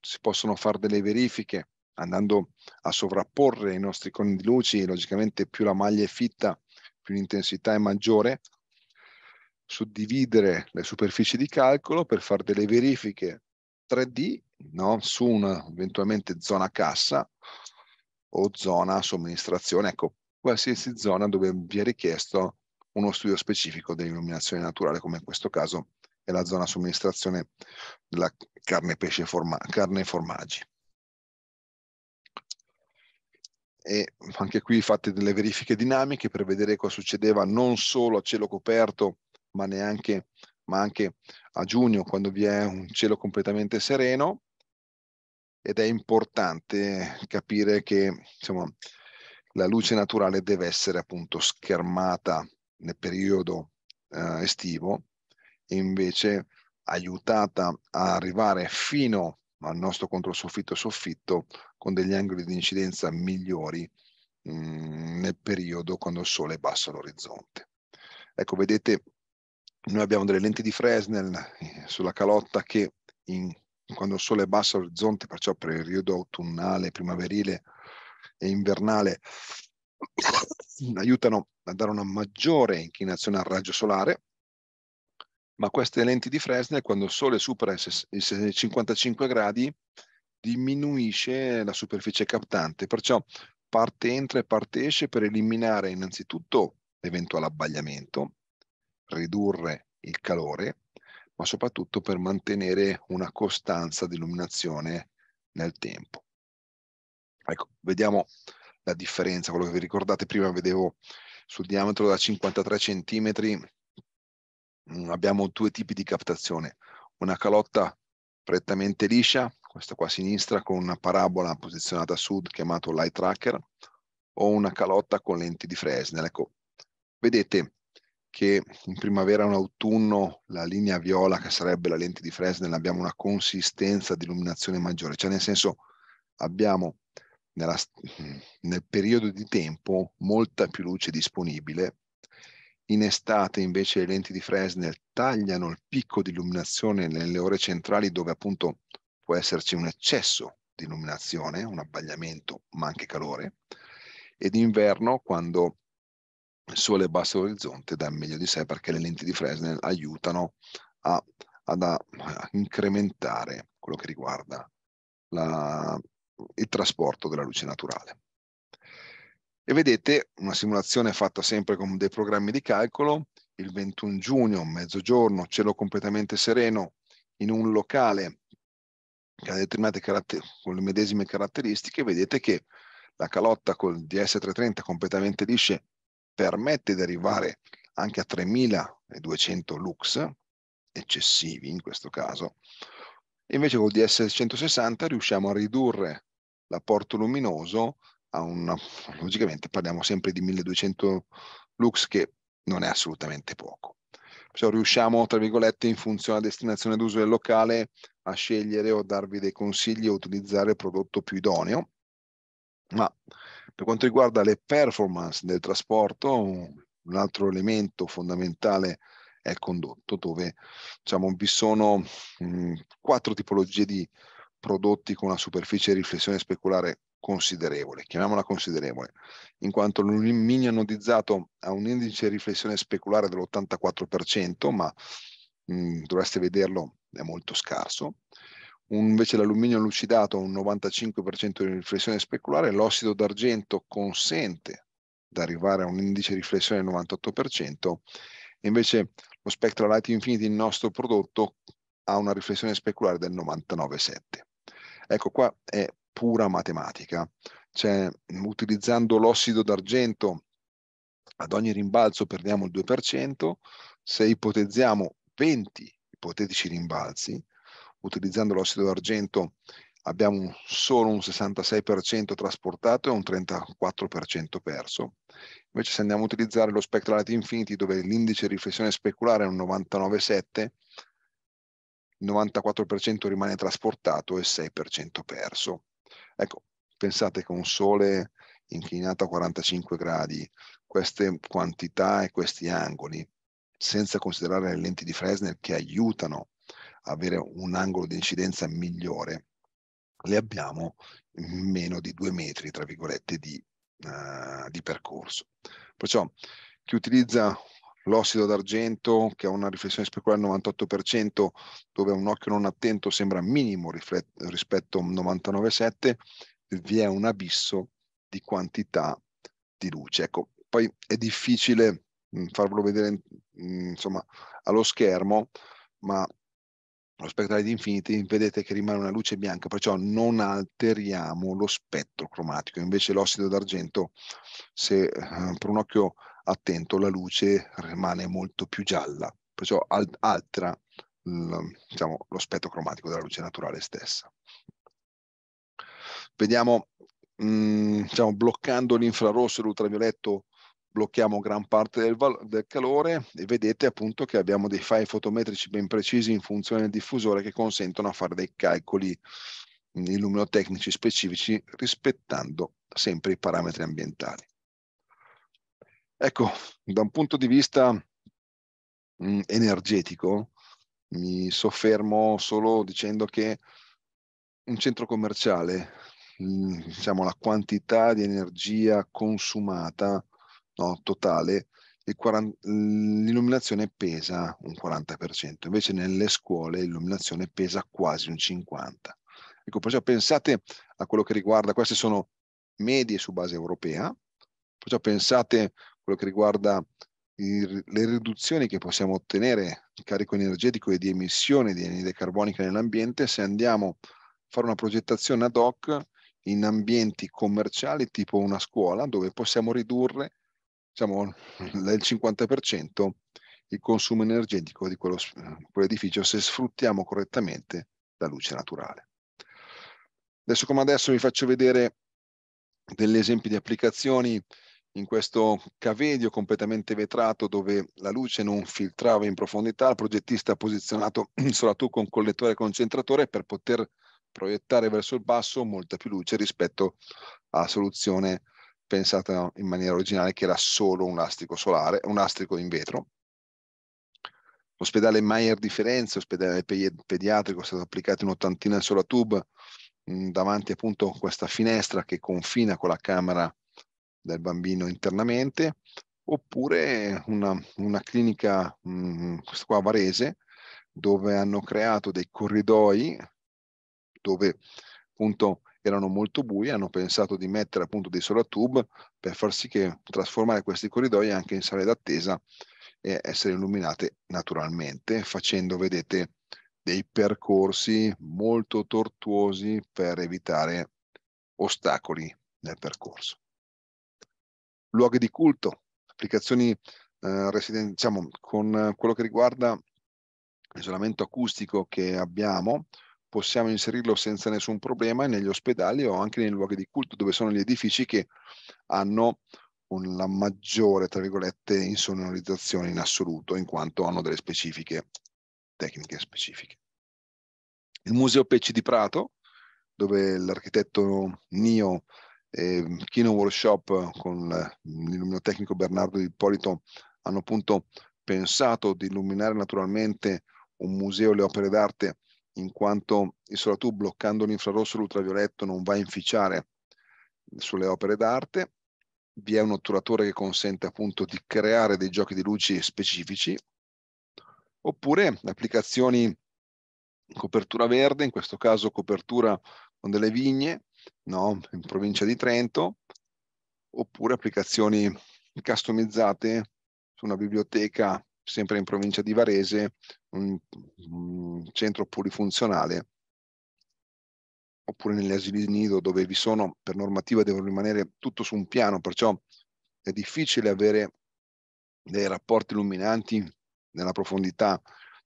si possono fare delle verifiche andando a sovrapporre i nostri coni di luci, logicamente più la maglia è fitta, più l'intensità è maggiore, suddividere le superfici di calcolo per fare delle verifiche 3D no? su una eventualmente zona cassa o zona somministrazione, ecco, qualsiasi zona dove vi è richiesto uno studio specifico dell'illuminazione naturale, come in questo caso è la zona somministrazione della carne, pesce forma, carne e formaggi. E anche qui fate delle verifiche dinamiche per vedere cosa succedeva non solo a cielo coperto, ma neanche ma anche a giugno quando vi è un cielo completamente sereno ed è importante capire che insomma, la luce naturale deve essere appunto schermata nel periodo eh, estivo e invece aiutata a arrivare fino al nostro controsoffitto soffitto con degli angoli di incidenza migliori mh, mm, nel periodo quando il sole è basso all'orizzonte. Ecco, vedete, noi abbiamo delle lenti di Fresnel eh, sulla calotta che in quando il sole è basso all'orizzonte, perciò per il periodo autunnale, primaverile e invernale, [CLEARS THROAT] aiutano a dare una maggiore inclinazione al raggio solare, ma queste lenti di Fresnel, quando il sole supera i 55 gradi, diminuisce la superficie captante, perciò parte entra e parte esce per eliminare innanzitutto l'eventuale abbagliamento, ridurre il calore, ma soprattutto per mantenere una costanza di illuminazione nel tempo. Ecco, vediamo la differenza, quello che vi ricordate prima, vedevo sul diametro da 53 cm mm, abbiamo due tipi di captazione, una calotta prettamente liscia, questa qua a sinistra con una parabola posizionata a sud chiamato light tracker o una calotta con lenti di Fresnel. Ecco, vedete che in primavera e in autunno la linea viola, che sarebbe la lente di Fresnel, abbiamo una consistenza di illuminazione maggiore, cioè nel senso abbiamo nella, nel periodo di tempo molta più luce disponibile. In estate invece le lenti di Fresnel tagliano il picco di illuminazione nelle ore centrali dove appunto può esserci un eccesso di illuminazione, un abbagliamento ma anche calore. Ed inverno quando sole e basso orizzonte dà meglio di sé perché le lenti di Fresnel aiutano a, ad a, a incrementare quello che riguarda la, il trasporto della luce naturale. E vedete una simulazione fatta sempre con dei programmi di calcolo, il 21 giugno, mezzogiorno, cielo completamente sereno, in un locale che ha determinate con le medesime caratteristiche, vedete che la calotta col DS330 completamente lisce permette di arrivare anche a 3200 lux, eccessivi in questo caso, invece col DS160 riusciamo a ridurre l'apporto luminoso a un, logicamente parliamo sempre di 1200 lux che non è assolutamente poco. Perciò cioè, riusciamo, tra virgolette, in funzione della destinazione d'uso del locale a scegliere o darvi dei consigli o utilizzare il prodotto più idoneo, ma per quanto riguarda le performance del trasporto, un altro elemento fondamentale è il condotto, dove diciamo, vi sono mh, mm, quattro tipologie di prodotti con una superficie di riflessione speculare considerevole, chiamiamola considerevole, in quanto l'alluminio anodizzato ha un indice di riflessione speculare dell'84%, ma mh, mm, dovreste vederlo, è molto scarso un, invece l'alluminio lucidato ha un 95% di riflessione speculare, l'ossido d'argento consente di arrivare a un indice di riflessione del 98%, invece lo Spectra Light Infinity, il nostro prodotto, ha una riflessione speculare del 99,7. Ecco qua è pura matematica, cioè utilizzando l'ossido d'argento ad ogni rimbalzo perdiamo il 2%, se ipotizziamo 20 ipotetici rimbalzi, utilizzando l'ossido d'argento abbiamo solo un 66% trasportato e un 34% perso. Invece se andiamo a utilizzare lo Spectrality Infinity dove l'indice di riflessione speculare è un 99,7, il 94% rimane trasportato e il 6% perso. Ecco, pensate che un sole inclinato a 45 gradi, queste quantità e questi angoli, senza considerare le lenti di Fresnel che aiutano avere un angolo di incidenza migliore, le abbiamo meno di due metri, tra virgolette, di, uh, di percorso. Perciò chi utilizza l'ossido d'argento che ha una riflessione speculare al 98% dove un occhio non attento sembra minimo rispetto a un 99,7 vi è un abisso di quantità di luce ecco poi è difficile mm, farvelo vedere mm, insomma allo schermo ma lo spectrale di infinity, vedete che rimane una luce bianca, perciò non alteriamo lo spettro cromatico. Invece l'ossido d'argento, se eh, per un occhio attento, la luce rimane molto più gialla, perciò al- altera diciamo, lo spettro cromatico della luce naturale stessa. Vediamo, mh, mm, diciamo, bloccando l'infrarosso e l'ultravioletto blocchiamo gran parte del, val- del, calore e vedete appunto che abbiamo dei file fotometrici ben precisi in funzione del diffusore che consentono a fare dei calcoli mm, illuminotecnici specifici rispettando sempre i parametri ambientali. Ecco, da un punto di vista mh, mm, energetico mi soffermo solo dicendo che un centro commerciale, mh, mm, diciamo la quantità di energia consumata no, totale, 40, l'illuminazione pesa un 40%, invece nelle scuole l'illuminazione pesa quasi un 50%. Ecco, perciò pensate a quello che riguarda, queste sono medie su base europea, perciò pensate a quello che riguarda le riduzioni che possiamo ottenere di carico energetico e di emissione di anidride carbonica nell'ambiente se andiamo a fare una progettazione ad hoc in ambienti commerciali tipo una scuola dove possiamo ridurre diciamo, [LAUGHS] del 50% il consumo energetico di quello, quell'edificio se sfruttiamo correttamente la luce naturale. Adesso come adesso vi faccio vedere degli esempi di applicazioni in questo cavedio completamente vetrato dove la luce non filtrava in profondità, il progettista ha posizionato solo [CLEARS THROAT] tu con collettore e concentratore per poter proiettare verso il basso molta più luce rispetto alla soluzione pensata in maniera originale che era solo un lastrico solare, un lastrico in vetro. L'ospedale Maier di Firenze, ospedale pediatrico, è stato applicato un'ottantina sulla tube mm, davanti appunto a questa finestra che confina con la camera del bambino internamente, oppure una, una clinica, mm, questa qua a Varese, dove hanno creato dei corridoi dove appunto erano molto bui, hanno pensato di mettere appunto dei solar tube per far sì che trasformare questi corridoi anche in sale d'attesa e essere illuminate naturalmente, facendo, vedete, dei percorsi molto tortuosi per evitare ostacoli nel percorso. Luoghi di culto, applicazioni eh, resident- diciamo, con quello che riguarda l'isolamento acustico che abbiamo, possiamo inserirlo senza nessun problema negli ospedali o anche nei luoghi di culto dove sono gli edifici che hanno una maggiore, tra virgolette, insonorizzazione in assoluto, in quanto hanno delle specifiche tecniche specifiche. Il Museo Pecci di Prato, dove l'architetto Nio e Kino Workshop con l'illuminotecnico Bernardo di Ippolito hanno appunto pensato di illuminare naturalmente un museo le opere d'arte in quanto il Solatù bloccando l'infrarosso e l'ultravioletto non va a inficiare sulle opere d'arte, vi è un otturatore che consente appunto di creare dei giochi di luci specifici, oppure applicazioni copertura verde, in questo caso copertura con delle vigne, no? in provincia di Trento, oppure applicazioni customizzate su una biblioteca sempre in provincia di Varese, un, un centro polifunzionale, oppure negli asili nido dove vi sono, per normativa devono rimanere tutto su un piano, perciò è difficile avere dei rapporti illuminanti nella profondità,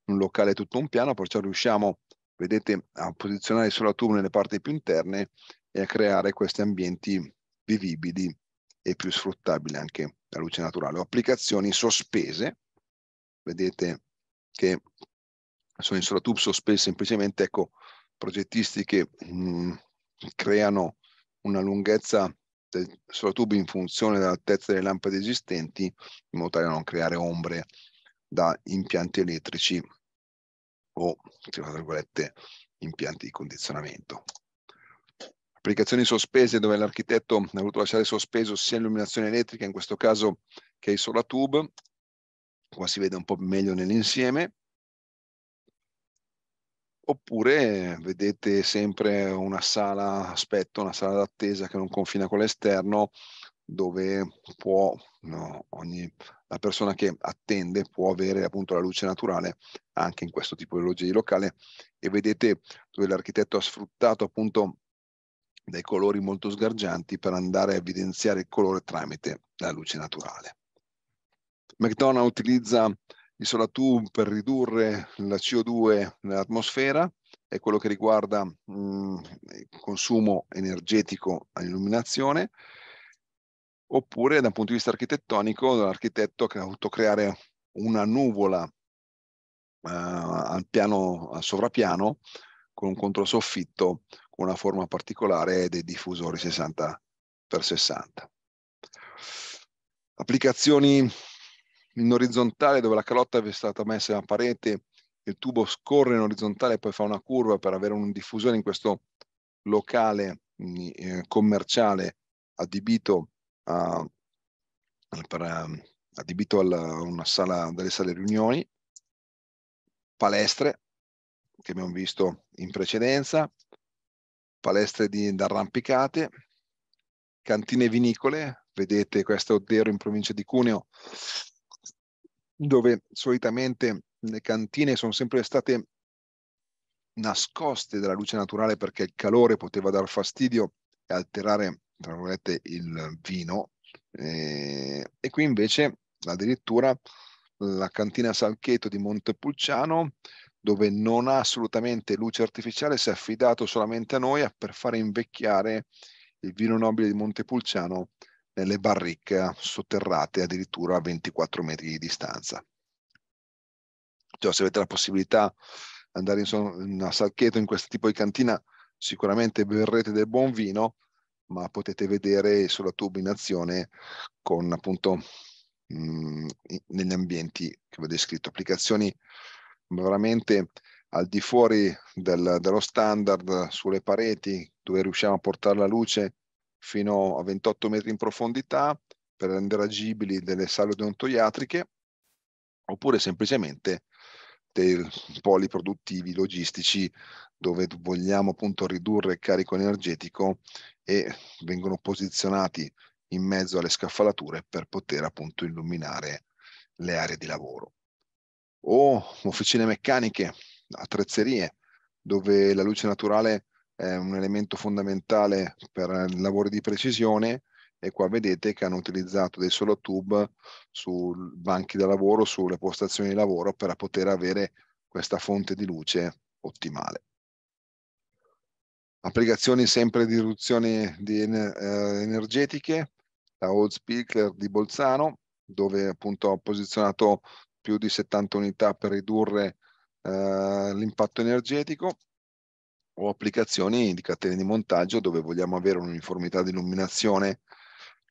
in un locale tutto un piano, perciò riusciamo, vedete, a posizionare solo la tubo nelle parti più interne e a creare questi ambienti vivibili e più sfruttabili anche la luce naturale, o applicazioni sospese vedete che sono in sola sospese semplicemente ecco, progettisti che mh, mm, creano una lunghezza del sola in funzione dell'altezza delle lampade esistenti in modo tale da non creare ombre da impianti elettrici o, tra virgolette, impianti di condizionamento. Applicazioni sospese dove l'architetto ha voluto lasciare sospeso sia l'illuminazione elettrica, in questo caso che i solatube, qua si vede un po' meglio nell'insieme, oppure vedete sempre una sala aspetto, una sala d'attesa che non confina con l'esterno, dove può, no, ogni, la persona che attende può avere appunto la luce naturale anche in questo tipo di logia di locale e vedete dove l'architetto ha sfruttato appunto dei colori molto sgargianti per andare a evidenziare il colore tramite la luce naturale. McDonald's utilizza il Solatube per ridurre la CO2 nell'atmosfera, e quello che riguarda mh, mm, il consumo energetico all'illuminazione, oppure da un punto di vista architettonico, l'architetto ha dovuto creare una nuvola eh, al, piano, al sovrapiano con un controsoffitto con una forma particolare dei diffusori 60x60. Applicazioni in orizzontale dove la calotta è stata messa in una parete, il tubo scorre in orizzontale e poi fa una curva per avere una diffusione in questo locale eh, commerciale adibito, a, per, adibito a una sala, delle sale riunioni, palestre che abbiamo visto in precedenza, palestre di arrampicate, cantine vinicole, vedete questo è Oddero in provincia di Cuneo, dove solitamente le cantine sono sempre state nascoste dalla luce naturale perché il calore poteva dar fastidio e alterare, tra virgolette, il vino. Eh, e qui invece addirittura la cantina Salcheto di Montepulciano, dove non ha assolutamente luce artificiale, si è affidato solamente a noi per fare invecchiare il vino nobile di Montepulciano nelle barricche sotterrate addirittura a 24 metri di distanza. Cioè, se avete la possibilità di andare in, in a Salcheto in questo tipo di cantina, sicuramente berrete del buon vino, ma potete vedere sulla tuba in azione con appunto mh, mm, negli ambienti che vi ho descritto, applicazioni veramente al di fuori del, dello standard sulle pareti dove riusciamo a portare la luce fino a 28 metri in profondità per rendere agibili delle sale odontoiatriche oppure semplicemente dei poli produttivi logistici dove vogliamo appunto ridurre il carico energetico e vengono posizionati in mezzo alle scaffalature per poter appunto illuminare le aree di lavoro. O officine meccaniche, attrezzerie, dove la luce naturale è un elemento fondamentale per i lavori di precisione e qua vedete che hanno utilizzato dei solo tube su banchi da lavoro, sulle postazioni di lavoro per poter avere questa fonte di luce ottimale. Applicazioni sempre di riduzione di, eh, energetiche, la Old Speaker di Bolzano, dove appunto ho posizionato più di 70 unità per ridurre eh, l'impatto energetico, o applicazioni di catene di montaggio dove vogliamo avere un'uniformità di illuminazione,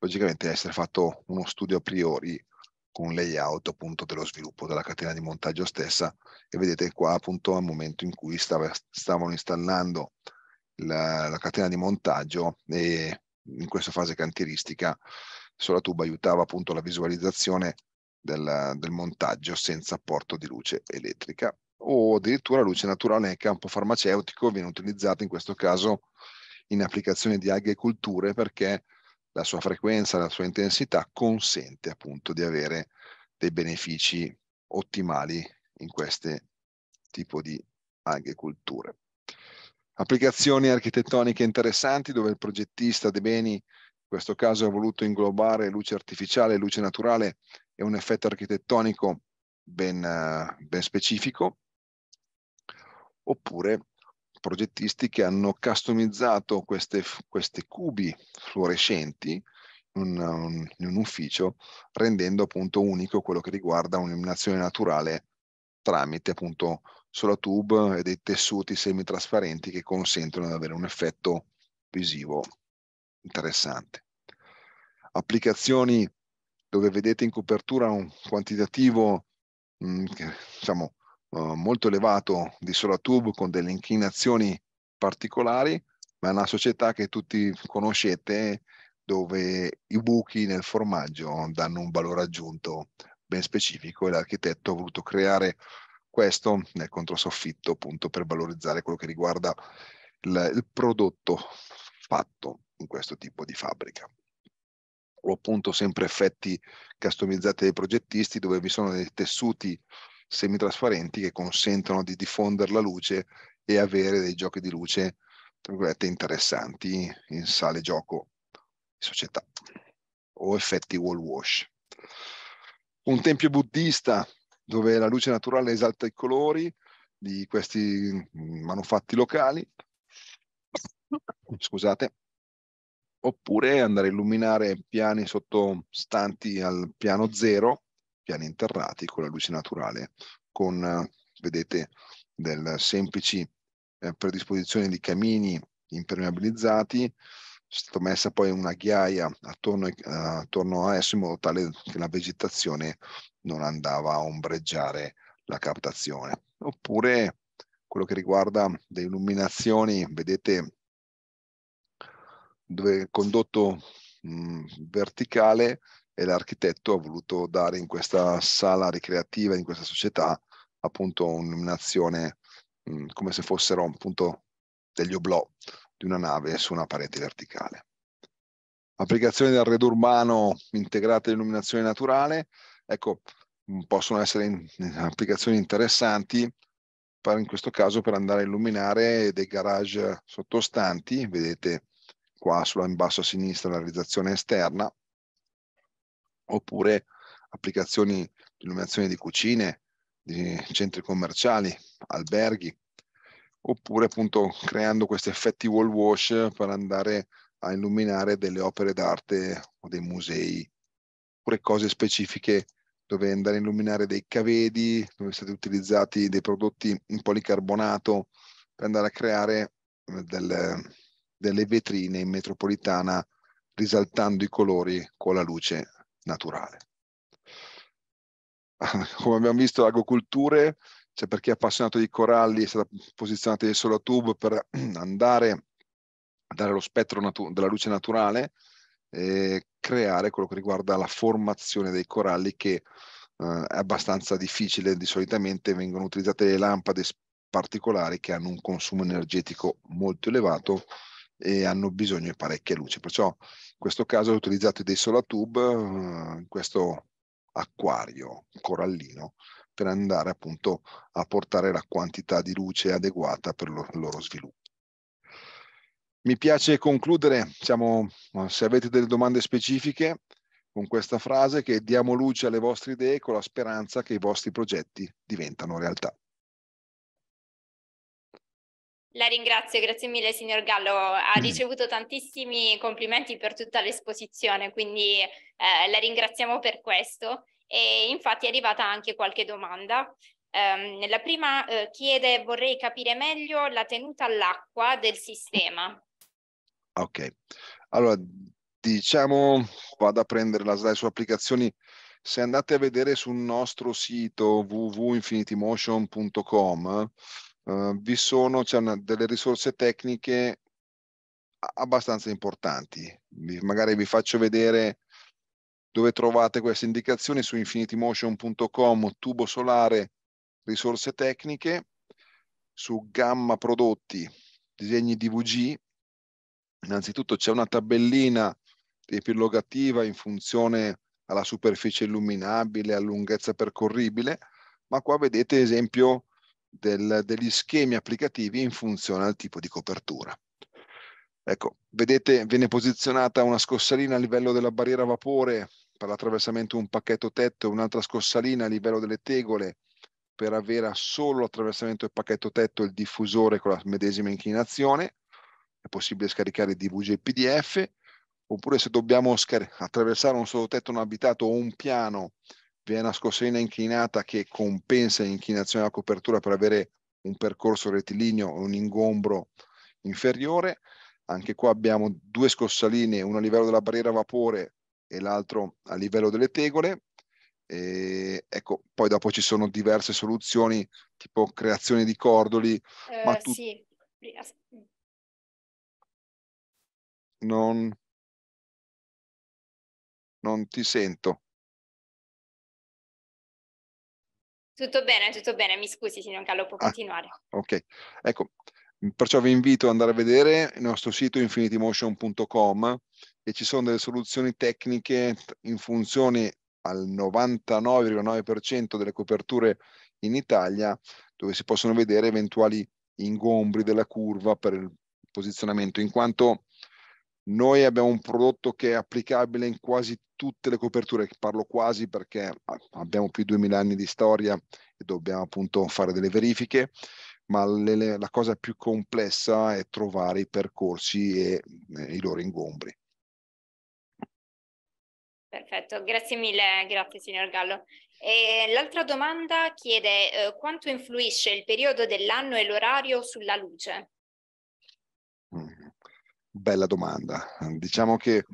logicamente essere fatto uno studio a priori con un layout appunto dello sviluppo della catena di montaggio stessa e vedete qua appunto al momento in cui stava, stavano installando la, la, catena di montaggio e in questa fase cantieristica sulla tuba aiutava appunto la visualizzazione del, del montaggio senza apporto di luce elettrica o addirittura luce naturale nel campo farmaceutico viene utilizzata in questo caso in applicazioni di e culture perché la sua frequenza, la sua intensità consente appunto di avere dei benefici ottimali in questo tipo di e culture. Applicazioni architettoniche interessanti dove il progettista De Beni in questo caso ha voluto inglobare luce artificiale, luce naturale e un effetto architettonico ben, eh, ben specifico oppure progettisti che hanno customizzato queste, questi cubi fluorescenti in un, in un, ufficio, rendendo appunto unico quello che riguarda un'illuminazione naturale tramite appunto tube e dei tessuti semitrasparenti che consentono di avere un effetto visivo interessante. Applicazioni dove vedete in copertura un quantitativo mh, mm, diciamo, eh, molto elevato di Solatube con delle inclinazioni particolari, ma è una società che tutti conoscete dove i buchi nel formaggio danno un valore aggiunto ben specifico e l'architetto ha voluto creare questo nel controsoffitto appunto per valorizzare quello che riguarda il, il prodotto fatto in questo tipo di fabbrica o appunto sempre effetti customizzati dai progettisti dove vi sono dei tessuti semitrasparenti che consentono di diffondere la luce e avere dei giochi di luce interessanti in sale gioco società o effetti wall wash. Un tempio buddista dove la luce naturale esalta i colori di questi mm, manufatti locali, scusate, oppure andare a illuminare piani sottostanti al piano zero piani interrati con la luce naturale, con, vedete, del semplici eh, predisposizione di camini impermeabilizzati, è stata messa poi una ghiaia attorno, eh, attorno a esso in modo tale che la vegetazione non andava a ombreggiare la captazione. Oppure quello che riguarda le illuminazioni, vedete dove il condotto mh, mm, verticale e l'architetto ha voluto dare in questa sala ricreativa, in questa società, appunto un'illuminazione mm, come se fossero appunto degli oblò di una nave su una parete verticale. Applicazioni di arredo urbano integrate all'illuminazione naturale, ecco, mm, possono essere in, applicazioni interessanti per, in questo caso per andare a illuminare dei garage sottostanti, vedete qua sulla in basso a sinistra la realizzazione esterna, oppure applicazioni di illuminazione di cucine, di centri commerciali, alberghi, oppure appunto creando questi effetti wall wash per andare a illuminare delle opere d'arte o dei musei, oppure cose specifiche dove andare a illuminare dei cavedi, dove sono stati utilizzati dei prodotti in policarbonato per andare a creare eh, delle, delle vetrine in metropolitana risaltando i colori con la luce naturale. [LAUGHS] Come abbiamo visto, agroculture, cioè per chi è appassionato di coralli, è stata posizionata solo a tubo per [CLEARS THROAT] andare a dare lo spettro della luce naturale e creare quello che riguarda la formazione dei coralli che eh, è abbastanza difficile, di solitamente vengono utilizzate le lampade particolari che hanno un consumo energetico molto elevato e hanno bisogno di parecchia luce. Perciò questo caso ho utilizzato dei solatub eh, in questo acquario corallino per andare appunto a portare la quantità di luce adeguata per il loro sviluppo. Mi piace concludere, diciamo, se avete delle domande specifiche, con questa frase che diamo luce alle vostre idee con la speranza che i vostri progetti diventano realtà. La ringrazio, grazie mille signor Gallo, ha mm. ricevuto tantissimi complimenti per tutta l'esposizione, quindi eh, la ringraziamo per questo e infatti è arrivata anche qualche domanda. Um, ehm, la prima eh, chiede vorrei capire meglio la tenuta all'acqua del sistema. Ok, allora diciamo vado a prendere la slide su applicazioni. Se andate a vedere sul nostro sito www.infinitymotion.com Uh, vi sono una, delle risorse tecniche abbastanza importanti. Vi, magari vi faccio vedere dove trovate queste indicazioni su infinitymotion.com, tubo solare, risorse tecniche, su gamma prodotti, disegni DVG. Innanzitutto c'è una tabellina epilogativa in funzione alla superficie illuminabile, a lunghezza percorribile, ma qua vedete esempio del, degli schemi applicativi in funzione al tipo di copertura. Ecco, vedete, viene posizionata una scossalina a livello della barriera vapore per l'attraversamento di un pacchetto tetto, e un'altra scossalina a livello delle tegole per avere solo l'attraversamento del pacchetto tetto il diffusore con la medesima inclinazione. È possibile scaricare il DVG e PDF, oppure se dobbiamo attraversare un solo tetto non abitato o un piano vi è una scossina inclinata che compensa l'inclinazione della copertura per avere un percorso rettilineo o un ingombro inferiore. Anche qua abbiamo due scossaline, uno a livello della barriera a vapore e l'altro a livello delle tegole. E ecco, poi dopo ci sono diverse soluzioni, tipo creazione di cordoli. Uh, ma tu... Sì. Mm. Non... non ti sento. Tutto bene, tutto bene, mi scusi signor Carlo, può ah, continuare. Ok, ecco, perciò vi invito ad andare a vedere il nostro sito infinitymotion.com e ci sono delle soluzioni tecniche in funzione al 99,9% delle coperture in Italia dove si possono vedere eventuali ingombri della curva per il posizionamento, in quanto noi abbiamo un prodotto che è applicabile in quasi tutte le coperture, parlo quasi perché ah, abbiamo più di 2000 anni di storia e dobbiamo appunto fare delle verifiche, ma le, le, la cosa più complessa è trovare i percorsi e eh, i loro ingombri. Perfetto, grazie mille, grazie signor Gallo. E l'altra domanda chiede eh, quanto influisce il periodo dell'anno e l'orario sulla luce? Mm, bella domanda. Diciamo che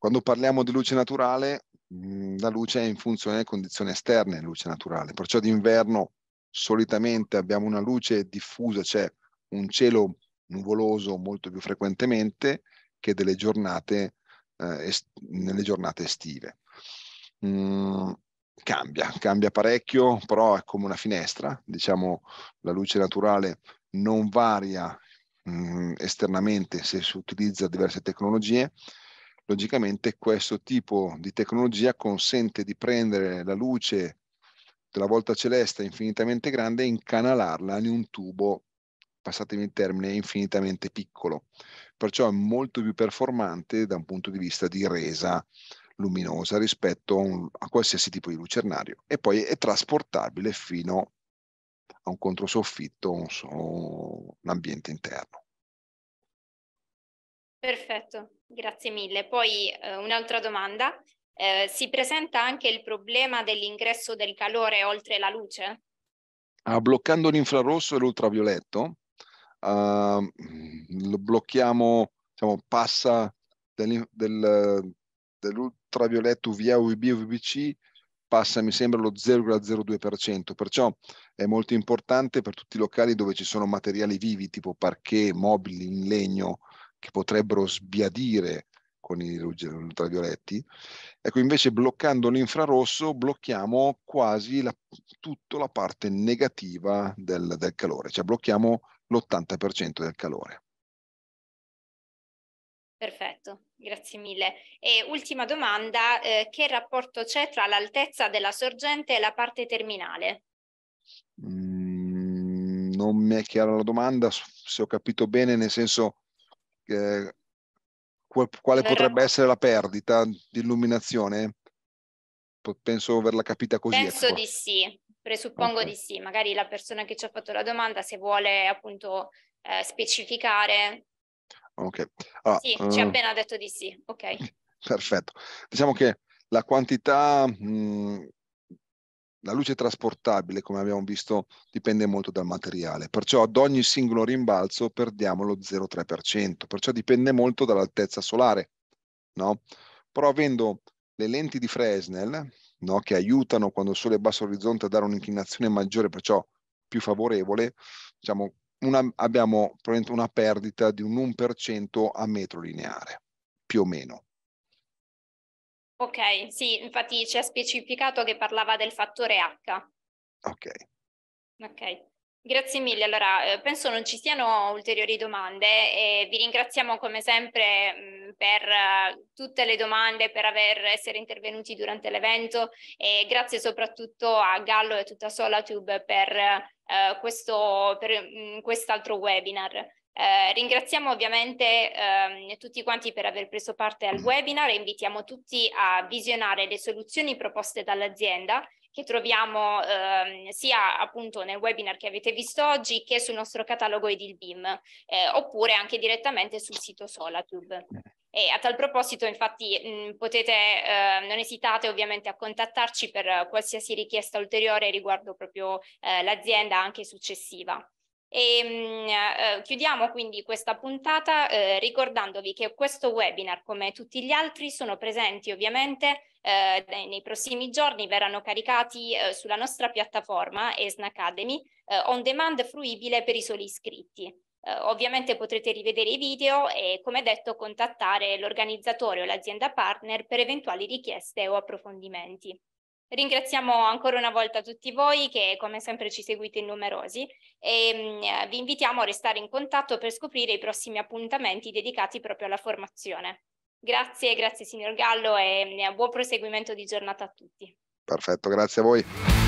quando parliamo di luce naturale, mm, la luce è in funzione delle condizioni esterne, luce naturale, perciò d'inverno solitamente abbiamo una luce diffusa, cioè un cielo nuvoloso molto più frequentemente che giornate, eh, nelle giornate estive. Mm, cambia, cambia parecchio, però è come una finestra, diciamo la luce naturale non varia mm, esternamente se si utilizza diverse tecnologie, logicamente questo tipo di tecnologia consente di prendere la luce della volta celeste infinitamente grande e incanalarla in un tubo, passatemi il termine, infinitamente piccolo. Perciò è molto più performante da un punto di vista di resa luminosa rispetto a, un, a qualsiasi tipo di lucernario e poi è trasportabile fino a un controsoffitto o un, un ambiente interno. Perfetto, Grazie mille. Poi eh, un'altra domanda. Eh, si presenta anche il problema dell'ingresso del calore oltre la luce? Ah, bloccando l'infrarosso e l'ultravioletto, eh, lo blocchiamo, diciamo, passa del, del, dell'ultravioletto UVA, UVB, UVBC passa mi sembra lo 0,02%, perciò è molto importante per tutti i locali dove ci sono materiali vivi tipo parquet, mobili in legno, che potrebbero sbiadire con i ultravioletti. Ecco, invece bloccando l'infrarosso blocchiamo quasi la, tutta la parte negativa del, del calore, cioè blocchiamo l'80% del calore. Perfetto, grazie mille. E ultima domanda, eh, che rapporto c'è tra l'altezza della sorgente e la parte terminale? Mm, non mi è chiara la domanda, se ho capito bene, nel senso eh, quale potrebbe essere la perdita di illuminazione? Penso averla capita così. Penso ecco. di sì, presuppongo okay. di sì. Magari la persona che ci ha fatto la domanda, se vuole appunto eh, specificare. Ok. Allora, sì, uh, ci ha eh, appena detto di sì. Ok. [LAUGHS] Perfetto. Diciamo che la quantità mh, mm, la luce trasportabile, come abbiamo visto, dipende molto dal materiale, perciò ad ogni singolo rimbalzo perdiamo lo 0,3%, perciò dipende molto dall'altezza solare. No? Però avendo le lenti di Fresnel, no, che aiutano quando il sole è basso orizzonte a dare un'inclinazione maggiore, perciò più favorevole, diciamo, una, abbiamo una perdita di un 1% a metro lineare, più o meno. Ok, sì, infatti ci ha specificato che parlava del fattore H. Ok. Ok. Grazie mille, allora eh, penso non ci siano ulteriori domande e vi ringraziamo come sempre mm, per eh, tutte le domande, per aver essere intervenuti durante l'evento e grazie soprattutto a Gallo e tutta Solatube per eh, questo, per, mm, quest'altro webinar. Eh, ringraziamo ovviamente ehm, tutti quanti per aver preso parte al mm-hmm. webinar e invitiamo tutti a visionare le soluzioni proposte dall'azienda che troviamo ehm, sia appunto nel webinar che avete visto oggi che sul nostro catalogo Edilbim eh, oppure anche direttamente sul sito Solatube. Eh. E a tal proposito infatti mh, mm, potete, eh, non esitate ovviamente a contattarci per qualsiasi richiesta ulteriore riguardo proprio eh, l'azienda anche successiva. E, ehm, eh, chiudiamo quindi questa puntata eh, ricordandovi che questo webinar, come tutti gli altri, sono presenti ovviamente eh, nei prossimi giorni, verranno caricati eh, sulla nostra piattaforma ESNA Academy eh, on demand fruibile per i soli iscritti. Eh, ovviamente potrete rivedere i video e, come detto, contattare l'organizzatore o l'azienda partner per eventuali richieste o approfondimenti. Ringraziamo ancora una volta tutti voi che come sempre ci seguite numerosi e mm, vi invitiamo a restare in contatto per scoprire i prossimi appuntamenti dedicati proprio alla formazione. Grazie, grazie signor Gallo e mm, buon proseguimento di giornata a tutti. Perfetto, grazie a voi.